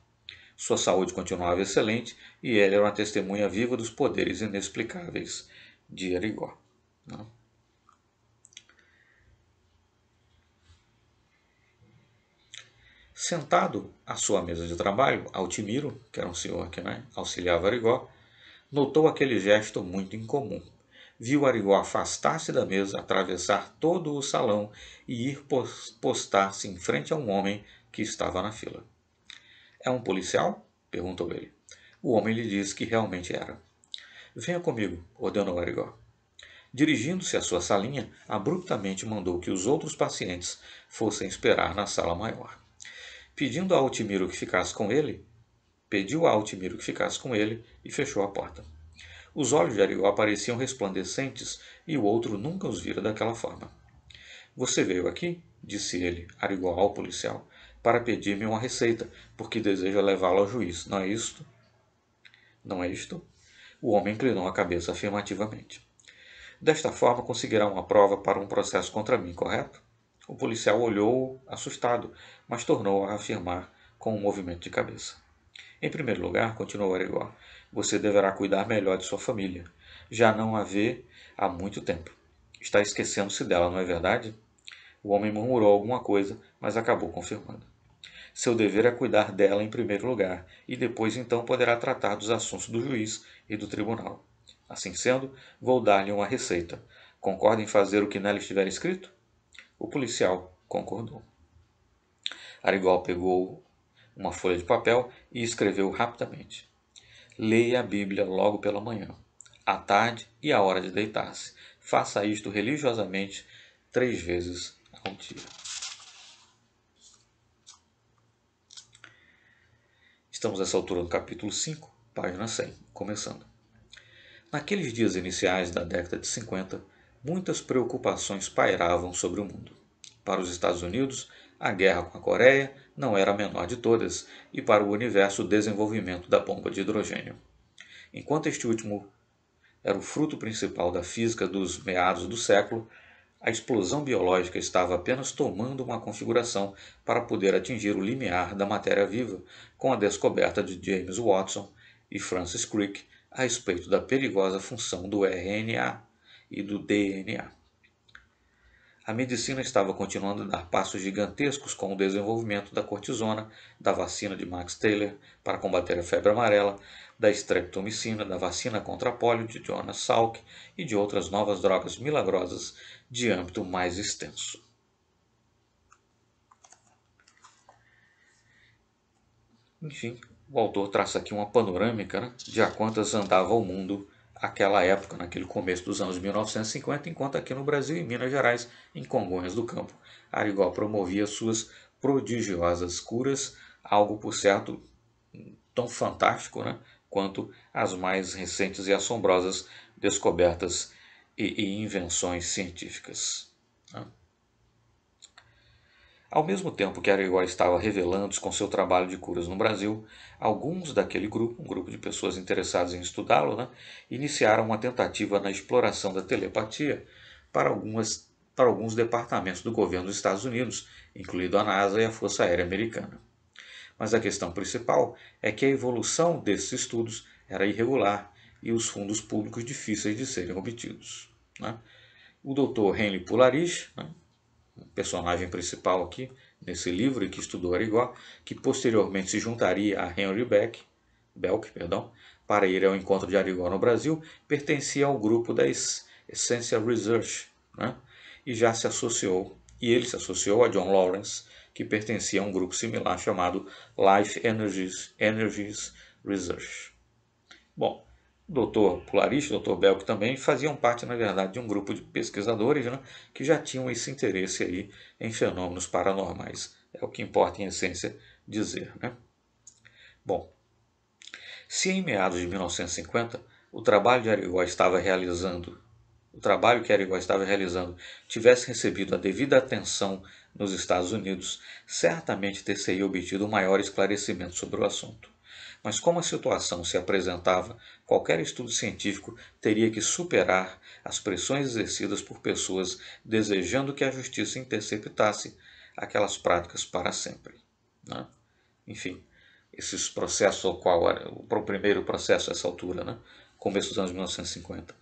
Sua saúde continuava excelente e ele era uma testemunha viva dos poderes inexplicáveis de Arigó. Né? Sentado à sua mesa de trabalho, Altimiro, que era um senhor que né, auxiliava Arigó, notou aquele gesto muito incomum. Viu Arigó afastar-se da mesa, atravessar todo o salão e ir postar-se em frente a um homem que estava na fila. É um policial? perguntou ele. O homem lhe disse que realmente era. Venha comigo, ordenou Arigó. Dirigindo-se à sua salinha, abruptamente mandou que os outros pacientes fossem esperar na sala maior. Pedindo a Altimiro que ficasse com ele, pediu a Altimiro que ficasse com ele e fechou a porta. Os olhos de Ariel apareciam resplandecentes e o outro nunca os vira daquela forma. Você veio aqui, disse ele, Arigó ao policial, para pedir-me uma receita, porque deseja levá-lo ao juiz, não é isto? Não é isto? O homem inclinou a cabeça afirmativamente. Desta forma conseguirá uma prova para um processo contra mim, correto? O policial olhou assustado, mas tornou a afirmar com um movimento de cabeça. Em primeiro lugar, continuou Arigó, você deverá cuidar melhor de sua família. Já não a vê há muito tempo. Está esquecendo-se dela, não é verdade? O homem murmurou alguma coisa, mas acabou confirmando. Seu dever é cuidar dela em primeiro lugar, e depois então poderá tratar dos assuntos do juiz e do tribunal. Assim sendo, vou dar-lhe uma receita. Concorda em fazer o que nela estiver escrito? O policial concordou. Arigol pegou uma folha de papel e escreveu rapidamente. Leia a Bíblia logo pela manhã, à tarde e à hora de deitar-se. Faça isto religiosamente três vezes ao dia. Estamos nessa altura do capítulo 5, página 100, começando. Naqueles dias iniciais da década de 50, muitas preocupações pairavam sobre o mundo. Para os Estados Unidos, a guerra com a Coreia não era a menor de todas e para o universo o desenvolvimento da bomba de hidrogênio. Enquanto este último era o fruto principal da física dos meados do século, a explosão biológica estava apenas tomando uma configuração para poder atingir o limiar da matéria viva com a descoberta de James Watson e Francis Crick a respeito da perigosa função do RNA e do DNA a medicina estava continuando a dar passos gigantescos com o desenvolvimento da cortisona, da vacina de Max Taylor para combater a febre amarela, da streptomicina, da vacina contra pólio de Jonas Salk e de outras novas drogas milagrosas de âmbito mais extenso. Enfim, o autor traça aqui uma panorâmica né, de a quantas andava o mundo aquela época, naquele começo dos anos 1950, enquanto aqui no Brasil e Minas Gerais, em Congonhas do Campo, Arigó promovia suas prodigiosas curas, algo por certo tão fantástico né, quanto as mais recentes e assombrosas descobertas e, e invenções científicas. Né? Ao mesmo tempo que Areguá estava revelando-se com seu trabalho de curas no Brasil, alguns daquele grupo, um grupo de pessoas interessadas em estudá-lo, né, iniciaram uma tentativa na exploração da telepatia para, algumas, para alguns departamentos do governo dos Estados Unidos, incluindo a NASA e a Força Aérea Americana. Mas a questão principal é que a evolução desses estudos era irregular e os fundos públicos difíceis de serem obtidos. Né? O doutor Henry Pularis, né, personagem principal aqui nesse livro e que estudou Arigó, que posteriormente se juntaria a Henry Beck, Belk, perdão, para ir ao encontro de Arigó no Brasil, pertencia ao grupo da Essential Research, né? e já se associou, e ele se associou a John Lawrence, que pertencia a um grupo similar chamado Life Energies, Energies Research. Bom, doutor Pularich, doutor Belk também faziam parte, na verdade, de um grupo de pesquisadores né, que já tinham esse interesse aí em fenômenos paranormais. É o que importa, em essência, dizer. Né? Bom, se em meados de 1950 o trabalho de Arigó estava realizando, o trabalho que Arigó estava realizando tivesse recebido a devida atenção nos Estados Unidos, certamente teria obtido um maior esclarecimento sobre o assunto. Mas como a situação se apresentava, qualquer estudo científico teria que superar as pressões exercidas por pessoas desejando que a justiça interceptasse aquelas práticas para sempre. Né? Enfim, esses processos, o qual era o primeiro processo a essa altura, né? começo dos anos 1950,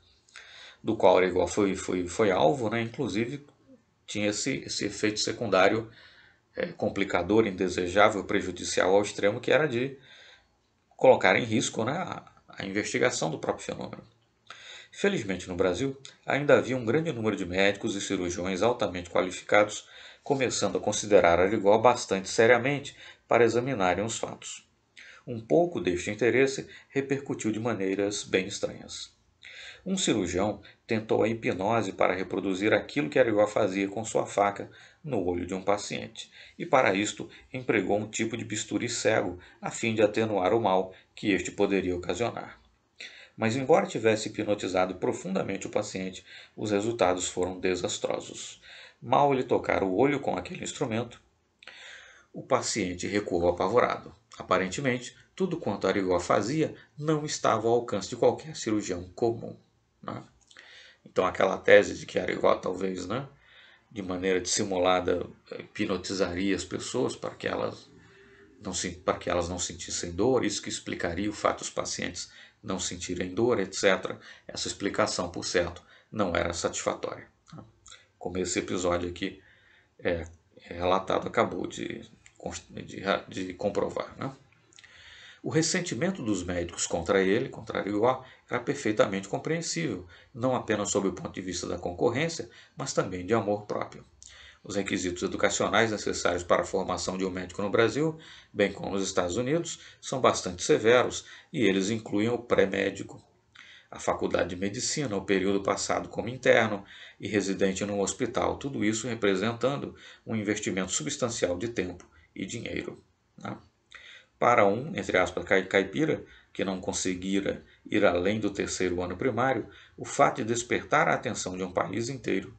do qual Areguá foi, foi, foi alvo, né? inclusive tinha esse, esse efeito secundário é, complicador, indesejável, prejudicial ao extremo, que era de colocar em risco né, a, investigação do próprio fenômeno. Felizmente, no Brasil, ainda havia um grande número de médicos e cirurgiões altamente qualificados começando a considerar a Ligó bastante seriamente para examinarem os fatos. Um pouco deste interesse repercutiu de maneiras bem estranhas. Um cirurgião tentou a hipnose para reproduzir aquilo que Arigó fazia com sua faca no olho de um paciente, e para isto empregou um tipo de bisturi cego a fim de atenuar o mal que este poderia ocasionar. Mas, embora tivesse hipnotizado profundamente o paciente, os resultados foram desastrosos. Mal ele tocar o olho com aquele instrumento, o paciente recuou apavorado. Aparentemente, tudo quanto Arigó fazia não estava ao alcance de qualquer cirurgião comum. Né? Então, aquela tese de que Arivó talvez, né, de maneira dissimulada, eh, hipnotizaria as pessoas para que elas não se, para que elas não sentissem dor, isso que explicaria o fato dos pacientes não sentirem dor, etc. Essa explicação, por certo, não era satisfatória. Né? Como esse episódio aqui é, relatado acabou de, de, de comprovar. Né? O ressentimento dos médicos contra ele, contra Ariguá, era perfeitamente compreensível, não apenas sob o ponto de vista da concorrência, mas também de amor próprio. Os requisitos educacionais necessários para a formação de um médico no Brasil, bem como nos Estados Unidos, são bastante severos e eles incluem o pré-médico, a faculdade de medicina, o período passado como interno e residente num hospital, tudo isso representando um investimento substancial de tempo e dinheiro. Né? Para um, entre aspas, caipira, que não conseguira ir além do terceiro ano primário, o fato de despertar a atenção de um país inteiro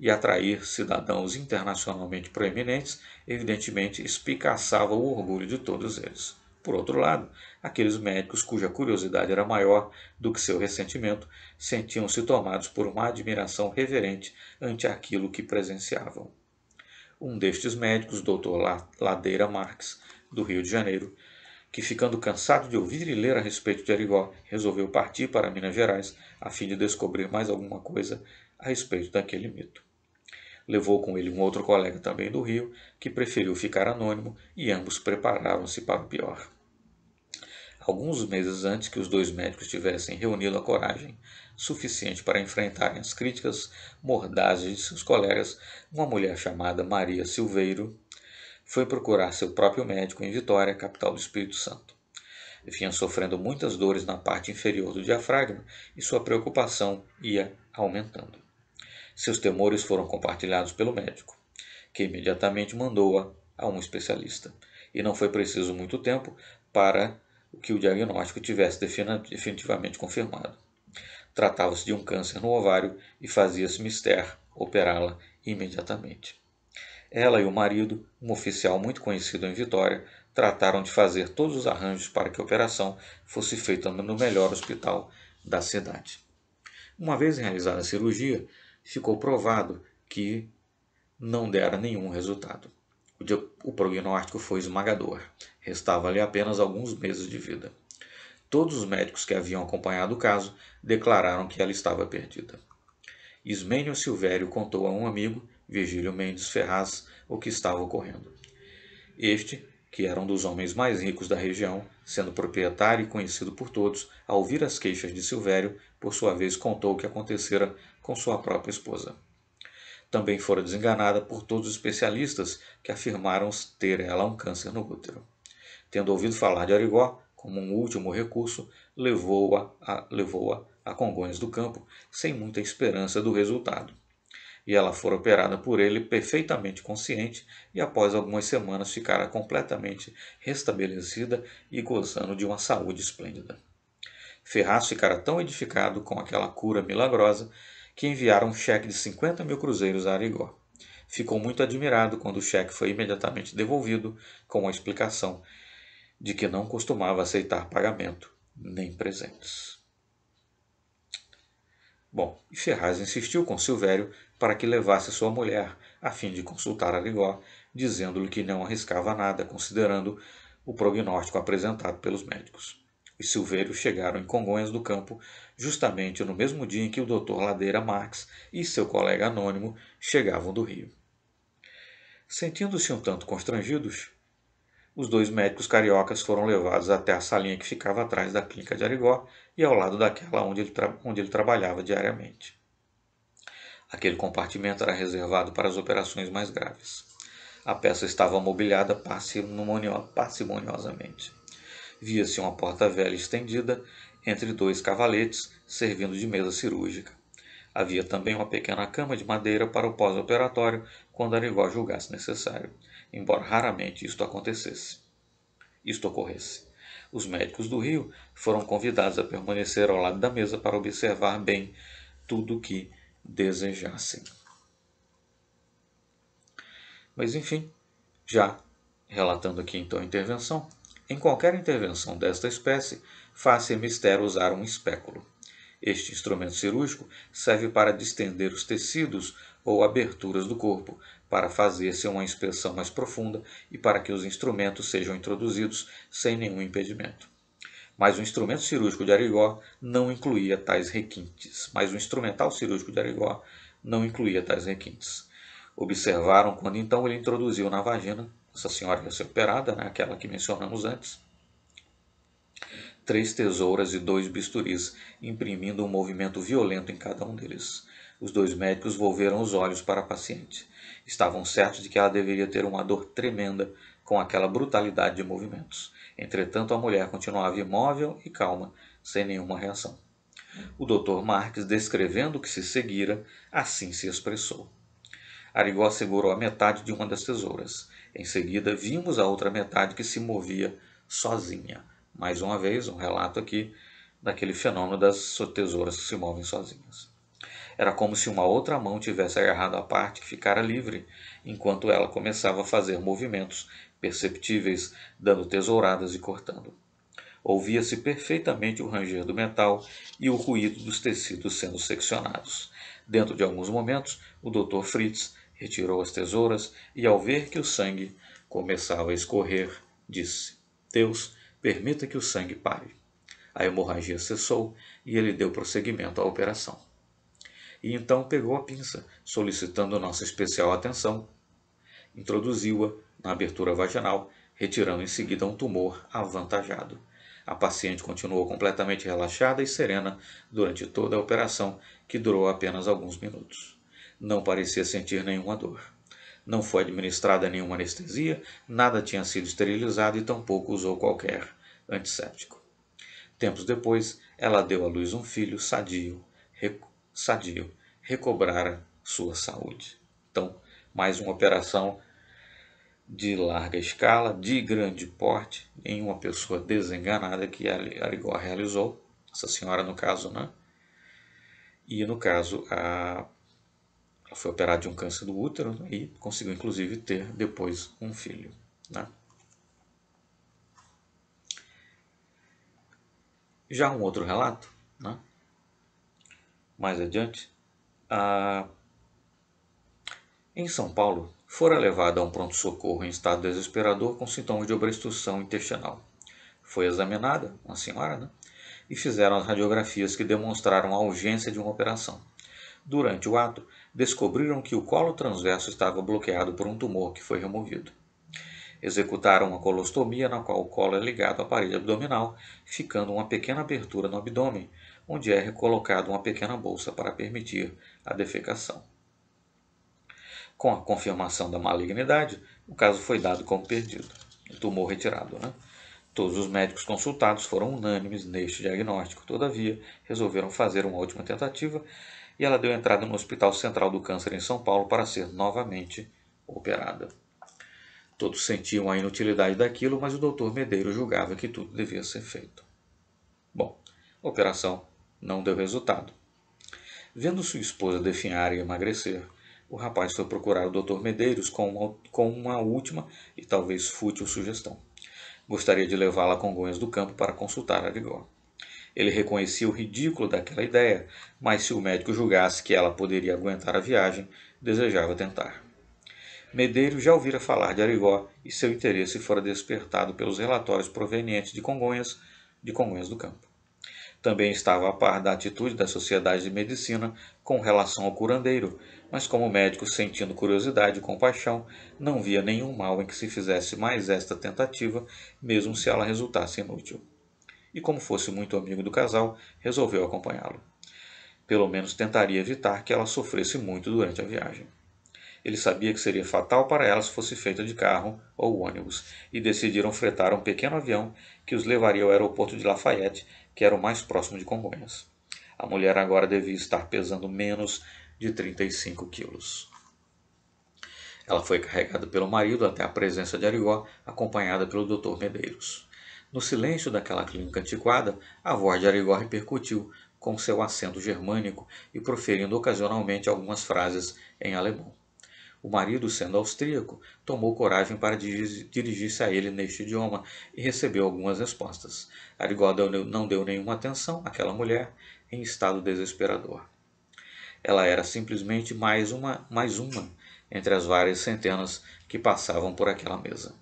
e atrair cidadãos internacionalmente proeminentes, evidentemente espicaçava o orgulho de todos eles. Por outro lado, aqueles médicos cuja curiosidade era maior do que seu ressentimento sentiam-se tomados por uma admiração reverente ante aquilo que presenciavam. Um destes médicos, Dr. Ladeira Marques, do Rio de Janeiro, que, ficando cansado de ouvir e ler a respeito de Arigó, resolveu partir para Minas Gerais a fim de descobrir mais alguma coisa a respeito daquele mito. Levou com ele um outro colega também do Rio, que preferiu ficar anônimo, e ambos prepararam-se para o pior. Alguns meses antes que os dois médicos tivessem reunido a coragem suficiente para enfrentarem as críticas mordazes de seus colegas, uma mulher chamada Maria Silveiro foi procurar seu próprio médico em Vitória, capital do Espírito Santo. Vinha sofrendo muitas dores na parte inferior do diafragma e sua preocupação ia aumentando. Seus temores foram compartilhados pelo médico, que imediatamente mandou-a a um especialista. E não foi preciso muito tempo para que o diagnóstico tivesse definitivamente confirmado. Tratava-se de um câncer no ovário e fazia-se mister operá-la imediatamente. Ela e o marido, um oficial muito conhecido em Vitória, trataram de fazer todos os arranjos para que a operação fosse feita no melhor hospital da cidade. Uma vez realizada a cirurgia, ficou provado que não dera nenhum resultado. O prognóstico foi esmagador. Restava-lhe apenas alguns meses de vida. Todos os médicos que haviam acompanhado o caso declararam que ela estava perdida. Ismênio Silvério contou a um amigo Virgílio Mendes Ferraz o que estava ocorrendo. Este, que era um dos homens mais ricos da região, sendo proprietário e conhecido por todos, ao ouvir as queixas de Silvério, por sua vez contou o que acontecera com sua própria esposa. Também fora desenganada por todos os especialistas que afirmaram ter ela um câncer no útero. Tendo ouvido falar de Arigó, como um último recurso, levou-a a, levou a, a Congonhas do Campo, sem muita esperança do resultado e ela fora operada por ele perfeitamente consciente e após algumas semanas ficara completamente restabelecida e gozando de uma saúde esplêndida. Ferraz ficara tão edificado com aquela cura milagrosa que enviaram um cheque de 50 mil cruzeiros a Arigó. Ficou muito admirado quando o cheque foi imediatamente devolvido com a explicação de que não costumava aceitar pagamento nem presentes. Bom, e Ferraz insistiu com Silvério para que levasse sua mulher, a fim de consultar a dizendo-lhe que não arriscava nada, considerando o prognóstico apresentado pelos médicos. Os Silveiros chegaram em Congonhas do Campo justamente no mesmo dia em que o Dr. Ladeira Marx e seu colega anônimo chegavam do Rio. Sentindo-se um tanto constrangidos, os dois médicos cariocas foram levados até a salinha que ficava atrás da clínica de Arigó e ao lado daquela onde ele, onde ele trabalhava diariamente. Aquele compartimento era reservado para as operações mais graves. A peça estava mobiliada parcimoniosamente. Via-se uma porta velha estendida entre dois cavaletes, servindo de mesa cirúrgica. Havia também uma pequena cama de madeira para o pós-operatório, quando Arival julgasse necessário, embora raramente isto acontecesse. Isto ocorresse. Os médicos do Rio foram convidados a permanecer ao lado da mesa para observar bem tudo o que desejassem. Mas enfim, já relatando aqui então a intervenção, em qualquer intervenção desta espécie, faz-se mistério usar um espéculo. Este instrumento cirúrgico serve para distender os tecidos ou aberturas do corpo, para fazer-se uma inspeção mais profunda e para que os instrumentos sejam introduzidos sem nenhum impedimento mas o instrumento cirúrgico de Arigó não incluía tais requintes, mas o instrumental cirúrgico de Arigó não incluía tais requintes. Observaram quando então ele introduziu na vagina, essa senhora ia ser operada, né, aquela que mencionamos antes, três tesouras e dois bisturis, imprimindo um movimento violento em cada um deles. Os dois médicos volveram os olhos para a paciente. Estavam certos de que ela deveria ter uma dor tremenda com aquela brutalidade de movimentos. Entretanto, a mulher continuava imóvel e calma, sem nenhuma reação. O Dr. Marques, descrevendo o que se seguira, assim se expressou. Arigó segurou a metade de uma das tesouras. Em seguida, vimos a outra metade que se movia sozinha. Mais uma vez, um relato aqui daquele fenômeno das tesouras que se movem sozinhas. Era como se uma outra mão tivesse agarrado a parte que ficara livre, enquanto ela começava a fazer movimentos perceptíveis, dando tesouradas e cortando. Ouvia-se perfeitamente o ranger do metal e o ruído dos tecidos sendo seccionados. Dentro de alguns momentos, o Dr. Fritz retirou as tesouras e, ao ver que o sangue começava a escorrer, disse: Deus, permita que o sangue pare. A hemorragia cessou e ele deu prosseguimento à operação. E então pegou a pinça, solicitando nossa especial atenção. Introduziu-a na abertura vaginal, retirando em seguida um tumor avantajado. A paciente continuou completamente relaxada e serena durante toda a operação, que durou apenas alguns minutos. Não parecia sentir nenhuma dor. Não foi administrada nenhuma anestesia, nada tinha sido esterilizado e tampouco usou qualquer antisséptico. Tempos depois, ela deu à luz um filho sadio, reco sadio recobrara sua saúde. Então, mais uma operação de larga escala, de grande porte, em uma pessoa desenganada que a realizou, essa senhora no caso, né? E no caso, a... ela foi operada de um câncer do útero né? e conseguiu inclusive ter depois um filho, né? Já um outro relato, né? mais adiante, a em São Paulo, fora levada a um pronto-socorro em estado desesperador com sintomas de obstrução intestinal. Foi examinada, uma senhora, né? E fizeram as radiografias que demonstraram a urgência de uma operação. Durante o ato, descobriram que o colo transverso estava bloqueado por um tumor que foi removido. Executaram uma colostomia na qual o colo é ligado à parede abdominal, ficando uma pequena abertura no abdômen, onde é recolocada uma pequena bolsa para permitir a defecação. Com a confirmação da malignidade, o caso foi dado como perdido, o tumor retirado. Né? Todos os médicos consultados foram unânimes neste diagnóstico, todavia, resolveram fazer uma última tentativa e ela deu entrada no Hospital Central do Câncer em São Paulo para ser novamente operada. Todos sentiam a inutilidade daquilo, mas o doutor Medeiros julgava que tudo devia ser feito. Bom, a operação não deu resultado. Vendo sua esposa definhar e emagrecer, o rapaz foi procurar o Dr. Medeiros com uma, com uma última e talvez fútil sugestão. Gostaria de levá-la a Congonhas do Campo para consultar a rigor. Ele reconhecia o ridículo daquela ideia, mas se o médico julgasse que ela poderia aguentar a viagem, desejava tentar. Medeiros já ouvira falar de Arigó e seu interesse fora despertado pelos relatórios provenientes de Congonhas, de Congonhas do Campo. Também estava a par da atitude da sociedade de medicina com relação ao curandeiro, mas como médico, sentindo curiosidade e compaixão, não via nenhum mal em que se fizesse mais esta tentativa, mesmo se ela resultasse inútil. E como fosse muito amigo do casal, resolveu acompanhá-lo. Pelo menos tentaria evitar que ela sofresse muito durante a viagem. Ele sabia que seria fatal para ela se fosse feita de carro ou ônibus, e decidiram fretar um pequeno avião que os levaria ao aeroporto de Lafayette, que era o mais próximo de Congonhas. A mulher agora devia estar pesando menos de 35 quilos. Ela foi carregada pelo marido até a presença de Arigó, acompanhada pelo Dr. Medeiros. No silêncio daquela clínica antiquada, a voz de Arigó repercutiu com seu acento germânico e proferindo ocasionalmente algumas frases em alemão. O marido, sendo austríaco, tomou coragem para dirigir-se a ele neste idioma e recebeu algumas respostas. Arigoda não deu nenhuma atenção àquela mulher em estado desesperador. Ela era simplesmente mais uma, mais uma entre as várias centenas que passavam por aquela mesa.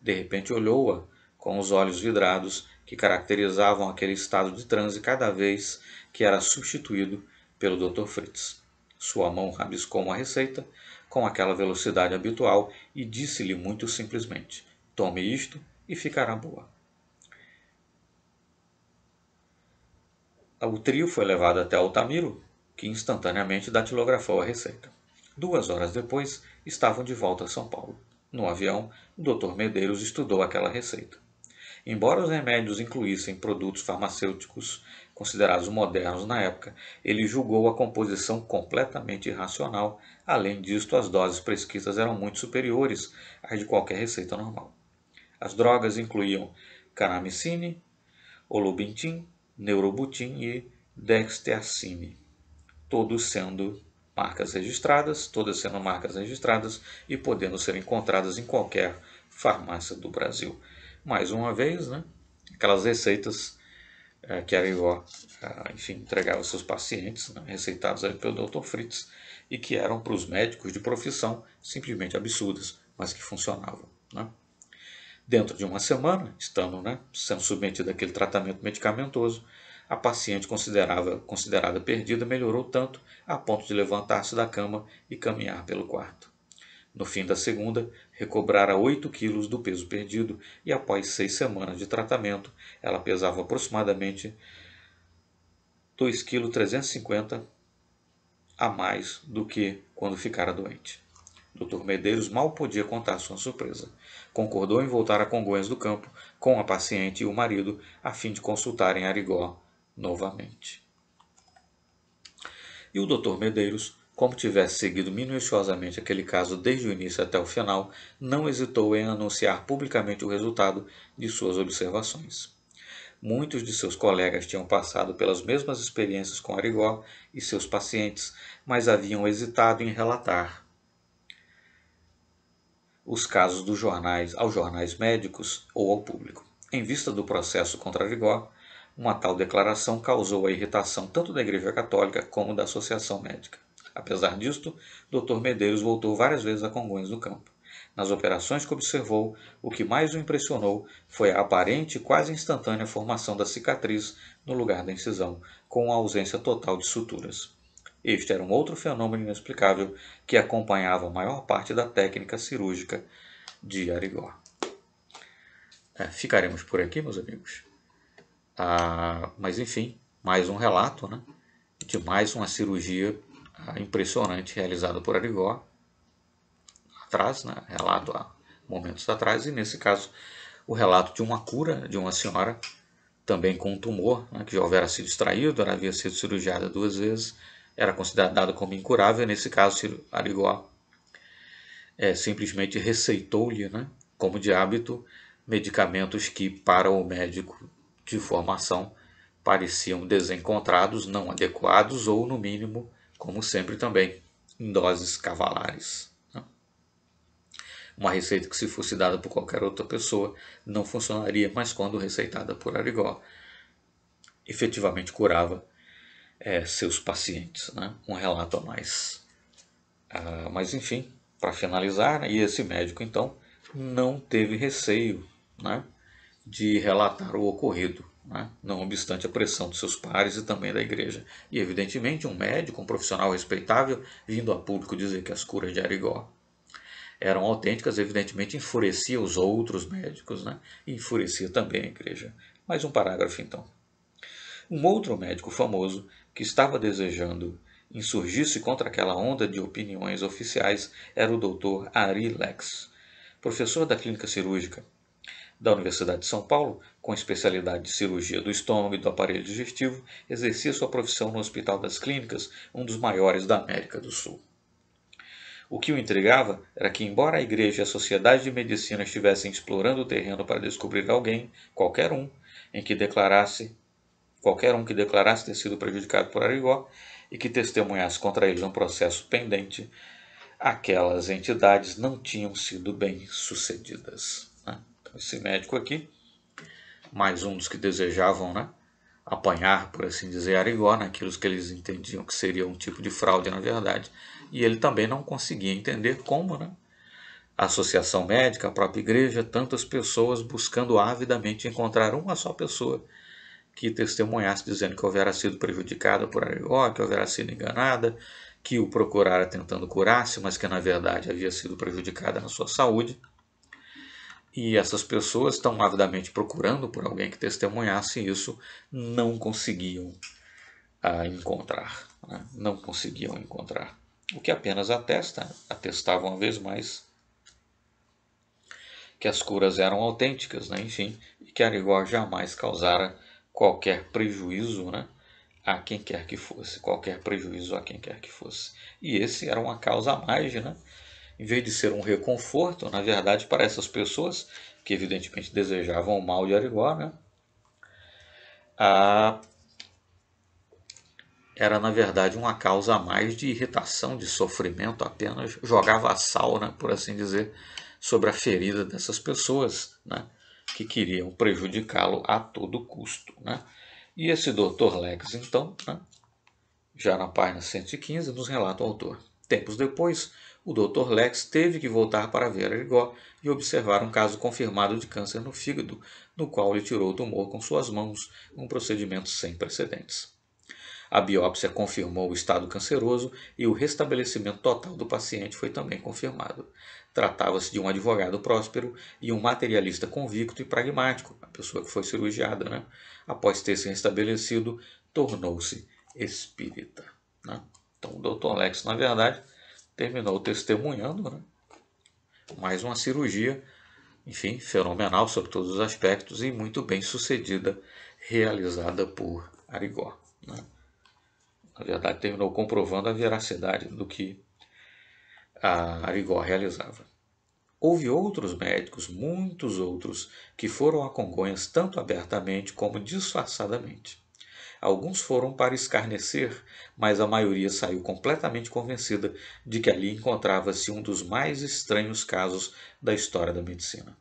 De repente olhou-a com os olhos vidrados que caracterizavam aquele estado de transe cada vez que era substituído pelo Dr. Fritz. Sua mão rabiscou uma receita, com aquela velocidade habitual e disse-lhe muito simplesmente: Tome isto e ficará boa. O trio foi levado até Altamiro, que instantaneamente datilografou a receita. Duas horas depois, estavam de volta a São Paulo. No avião, o Dr. Medeiros estudou aquela receita. Embora os remédios incluíssem produtos farmacêuticos considerados modernos na época, ele julgou a composição completamente irracional. Além disto, as doses prescritas eram muito superiores às de qualquer receita normal. As drogas incluíam canamicine, olubintin, neurobutin e dexteacine, todos sendo marcas registradas, todas sendo marcas registradas e podendo ser encontradas em qualquer farmácia do Brasil. Mais uma vez, né? aquelas receitas é, que a Vivó, é, enfim, entregava seus pacientes, né, receitados pelo Dr. Fritz, e que eram para os médicos de profissão simplesmente absurdas, mas que funcionavam. Né? Dentro de uma semana, estando né, sendo submetida àquele tratamento medicamentoso, a paciente considerava, considerada perdida melhorou tanto a ponto de levantar-se da cama e caminhar pelo quarto. No fim da segunda, recobrara 8 quilos do peso perdido e, após seis semanas de tratamento, ela pesava aproximadamente 2,350 kg a mais do que quando ficara doente. Dr. Medeiros mal podia contar sua surpresa. Concordou em voltar a Congonhas do Campo com a paciente e o marido a fim de consultarem Arigó novamente. E o Dr. Medeiros como tivesse seguido minuciosamente aquele caso desde o início até o final, não hesitou em anunciar publicamente o resultado de suas observações. Muitos de seus colegas tinham passado pelas mesmas experiências com Arigó e seus pacientes, mas haviam hesitado em relatar os casos dos jornais aos jornais médicos ou ao público. Em vista do processo contra Arigó, uma tal declaração causou a irritação tanto da Igreja Católica como da Associação Médica. Apesar disto, Dr. Medeiros voltou várias vezes a Congonhas do campo. Nas operações que observou, o que mais o impressionou foi a aparente e quase instantânea formação da cicatriz no lugar da incisão, com a ausência total de suturas. Este era um outro fenômeno inexplicável que acompanhava a maior parte da técnica cirúrgica de Arigó. É, ficaremos por aqui, meus amigos. Ah, mas enfim, mais um relato né, de mais uma cirurgia ah, impressionante realizada por Arigó atrás, né? relato há momentos atrás, e nesse caso o relato de uma cura de uma senhora também com um tumor, né? que já houvera sido extraído, ela havia sido cirurgiada duas vezes, era considerada como incurável, nesse caso Arigó é, simplesmente receitou-lhe, né? como de hábito, medicamentos que para o médico de formação pareciam desencontrados, não adequados ou, no mínimo, como sempre também em doses cavalares. Né? Uma receita que, se fosse dada por qualquer outra pessoa, não funcionaria, mas quando receitada por Arigó, efetivamente curava é, seus pacientes. Né? Um relato a mais. Ah, mas, enfim, para finalizar, né? e esse médico então não teve receio né, de relatar o ocorrido né? não obstante a pressão dos seus pares e também da igreja. E, evidentemente, um médico, um profissional respeitável, vindo a público dizer que as curas de Arigó eram autênticas, evidentemente enfurecia os outros médicos né? e enfurecia também a igreja. Mais um parágrafo, então. Um outro médico famoso que estava desejando insurgir-se contra aquela onda de opiniões oficiais era o doutor Ari Lex, professor da clínica cirúrgica da Universidade de São Paulo, com especialidade de cirurgia do estômago e do aparelho digestivo, exercia sua profissão no Hospital das Clínicas, um dos maiores da América do Sul. O que o intrigava era que, embora a igreja e a sociedade de medicina estivessem explorando o terreno para descobrir alguém, qualquer um, em que declarasse qualquer um que declarasse ter sido prejudicado por Arigó e que testemunhasse contra eles um processo pendente, aquelas entidades não tinham sido bem sucedidas esse médico aqui, mais um dos que desejavam né, apanhar, por assim dizer, Arigó, naquilo né, que eles entendiam que seria um tipo de fraude, na verdade, e ele também não conseguia entender como né, a associação médica, a própria igreja, tantas pessoas buscando avidamente encontrar uma só pessoa que testemunhasse dizendo que houvera sido prejudicada por Arigó, que houvera sido enganada, que o procurara tentando curar-se, mas que na verdade havia sido prejudicada na sua saúde e essas pessoas estão avidamente procurando por alguém que testemunhasse isso, não conseguiam ah, encontrar. Né? Não conseguiam encontrar. O que apenas atesta, atestava uma vez mais que as curas eram autênticas, né? enfim, e que Arigó jamais causara qualquer prejuízo né? a quem quer que fosse, qualquer prejuízo a quem quer que fosse. E esse era uma causa a mais, né? em vez de ser um reconforto, na verdade, para essas pessoas, que evidentemente desejavam o mal de Arigó, né? Ah, era na verdade uma causa a mais de irritação, de sofrimento, apenas jogava sal, né, por assim dizer, sobre a ferida dessas pessoas né, que queriam prejudicá-lo a todo custo. Né. E esse doutor Lex, então, né, já na página 115, nos relata o autor. Tempos depois, o Dr. Lex teve que voltar para Arigó e observar um caso confirmado de câncer no fígado, no qual ele tirou o tumor com suas mãos, um procedimento sem precedentes. A biópsia confirmou o estado canceroso e o restabelecimento total do paciente foi também confirmado. Tratava-se de um advogado próspero e um materialista convicto e pragmático, a pessoa que foi cirurgiada, né? após ter se restabelecido, tornou-se espírita. Né? Então, o Dr. Lex, na verdade, terminou testemunhando né? mais uma cirurgia, enfim, fenomenal sobre todos os aspectos e muito bem sucedida, realizada por Arigó. Né? Na verdade, terminou comprovando a veracidade do que a Arigó realizava. Houve outros médicos, muitos outros, que foram a Congonhas tanto abertamente como disfarçadamente. Alguns foram para escarnecer, mas a maioria saiu completamente convencida de que ali encontrava-se um dos mais estranhos casos da história da medicina.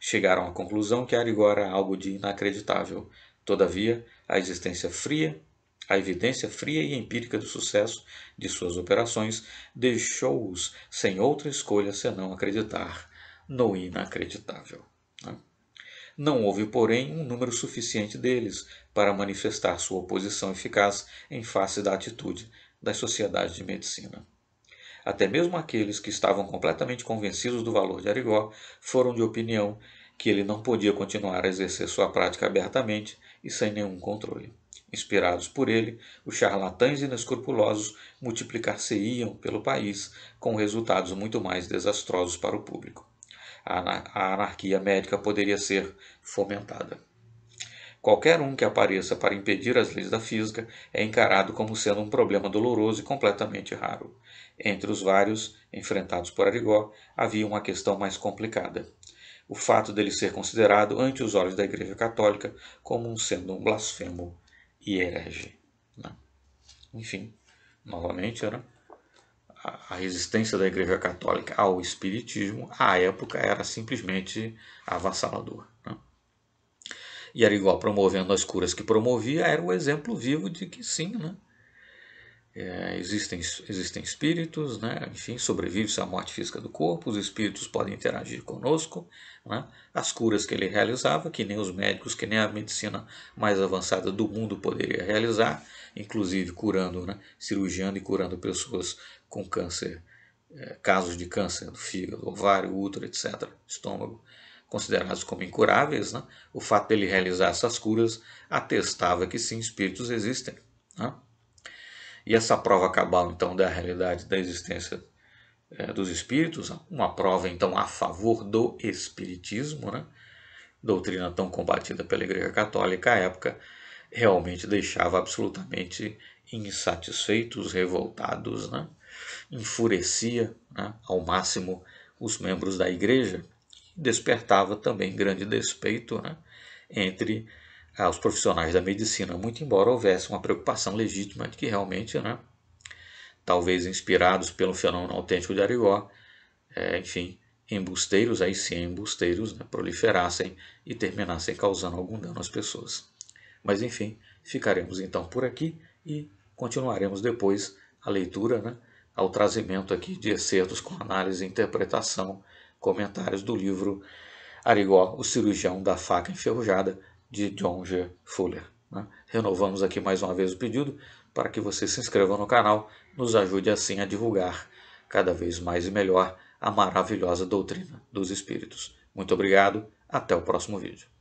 Chegaram à conclusão que Arigora era algo de inacreditável. Todavia, a existência fria a evidência fria e empírica do sucesso de suas operações deixou-os sem outra escolha senão acreditar no inacreditável. Né? Não houve, porém, um número suficiente deles para manifestar sua oposição eficaz em face da atitude das sociedades de medicina. Até mesmo aqueles que estavam completamente convencidos do valor de Arigó foram de opinião que ele não podia continuar a exercer sua prática abertamente e sem nenhum controle. Inspirados por ele, os charlatães inescrupulosos multiplicar-se-iam pelo país, com resultados muito mais desastrosos para o público. A anarquia médica poderia ser fomentada. Qualquer um que apareça para impedir as leis da física é encarado como sendo um problema doloroso e completamente raro. Entre os vários enfrentados por Arigó, havia uma questão mais complicada. O fato dele ser considerado, ante os olhos da Igreja Católica, como um sendo um blasfemo e herege. Né? Enfim, novamente, era né? a resistência da Igreja Católica ao Espiritismo, à época, era simplesmente avassaladora. E era igual promovendo as curas que promovia era o exemplo vivo de que sim, né? É, existem, existem espíritos, né? enfim, sobrevive-se à morte física do corpo, os espíritos podem interagir conosco. Né? As curas que ele realizava, que nem os médicos, que nem a medicina mais avançada do mundo poderia realizar, inclusive curando, né? cirurgiando e curando pessoas com câncer, é, casos de câncer do fígado, ovário, útero, etc., estômago, considerados como incuráveis, né? o fato dele realizar essas curas atestava que sim, espíritos existem. Né? E essa prova cabal, então, da realidade da existência é, dos espíritos, né? uma prova, então, a favor do espiritismo, né? doutrina tão combatida pela Igreja Católica à época, realmente deixava absolutamente insatisfeitos, revoltados, né? enfurecia né, ao máximo os membros da igreja, despertava também grande despeito né, entre ah, os profissionais da medicina, muito embora houvesse uma preocupação legítima de que realmente, né, talvez inspirados pelo fenômeno autêntico de Arigó, é, enfim, embusteiros, aí sim embusteiros, né, proliferassem e terminassem causando algum dano às pessoas. Mas enfim, ficaremos então por aqui e continuaremos depois a leitura, né, ao trazimento aqui de excertos com análise e interpretação comentários do livro Arigó, o cirurgião da faca enferrujada, de John G. Fuller. Né? Renovamos aqui mais uma vez o pedido para que você se inscreva no canal, nos ajude assim a divulgar cada vez mais e melhor a maravilhosa doutrina dos espíritos. Muito obrigado, até o próximo vídeo.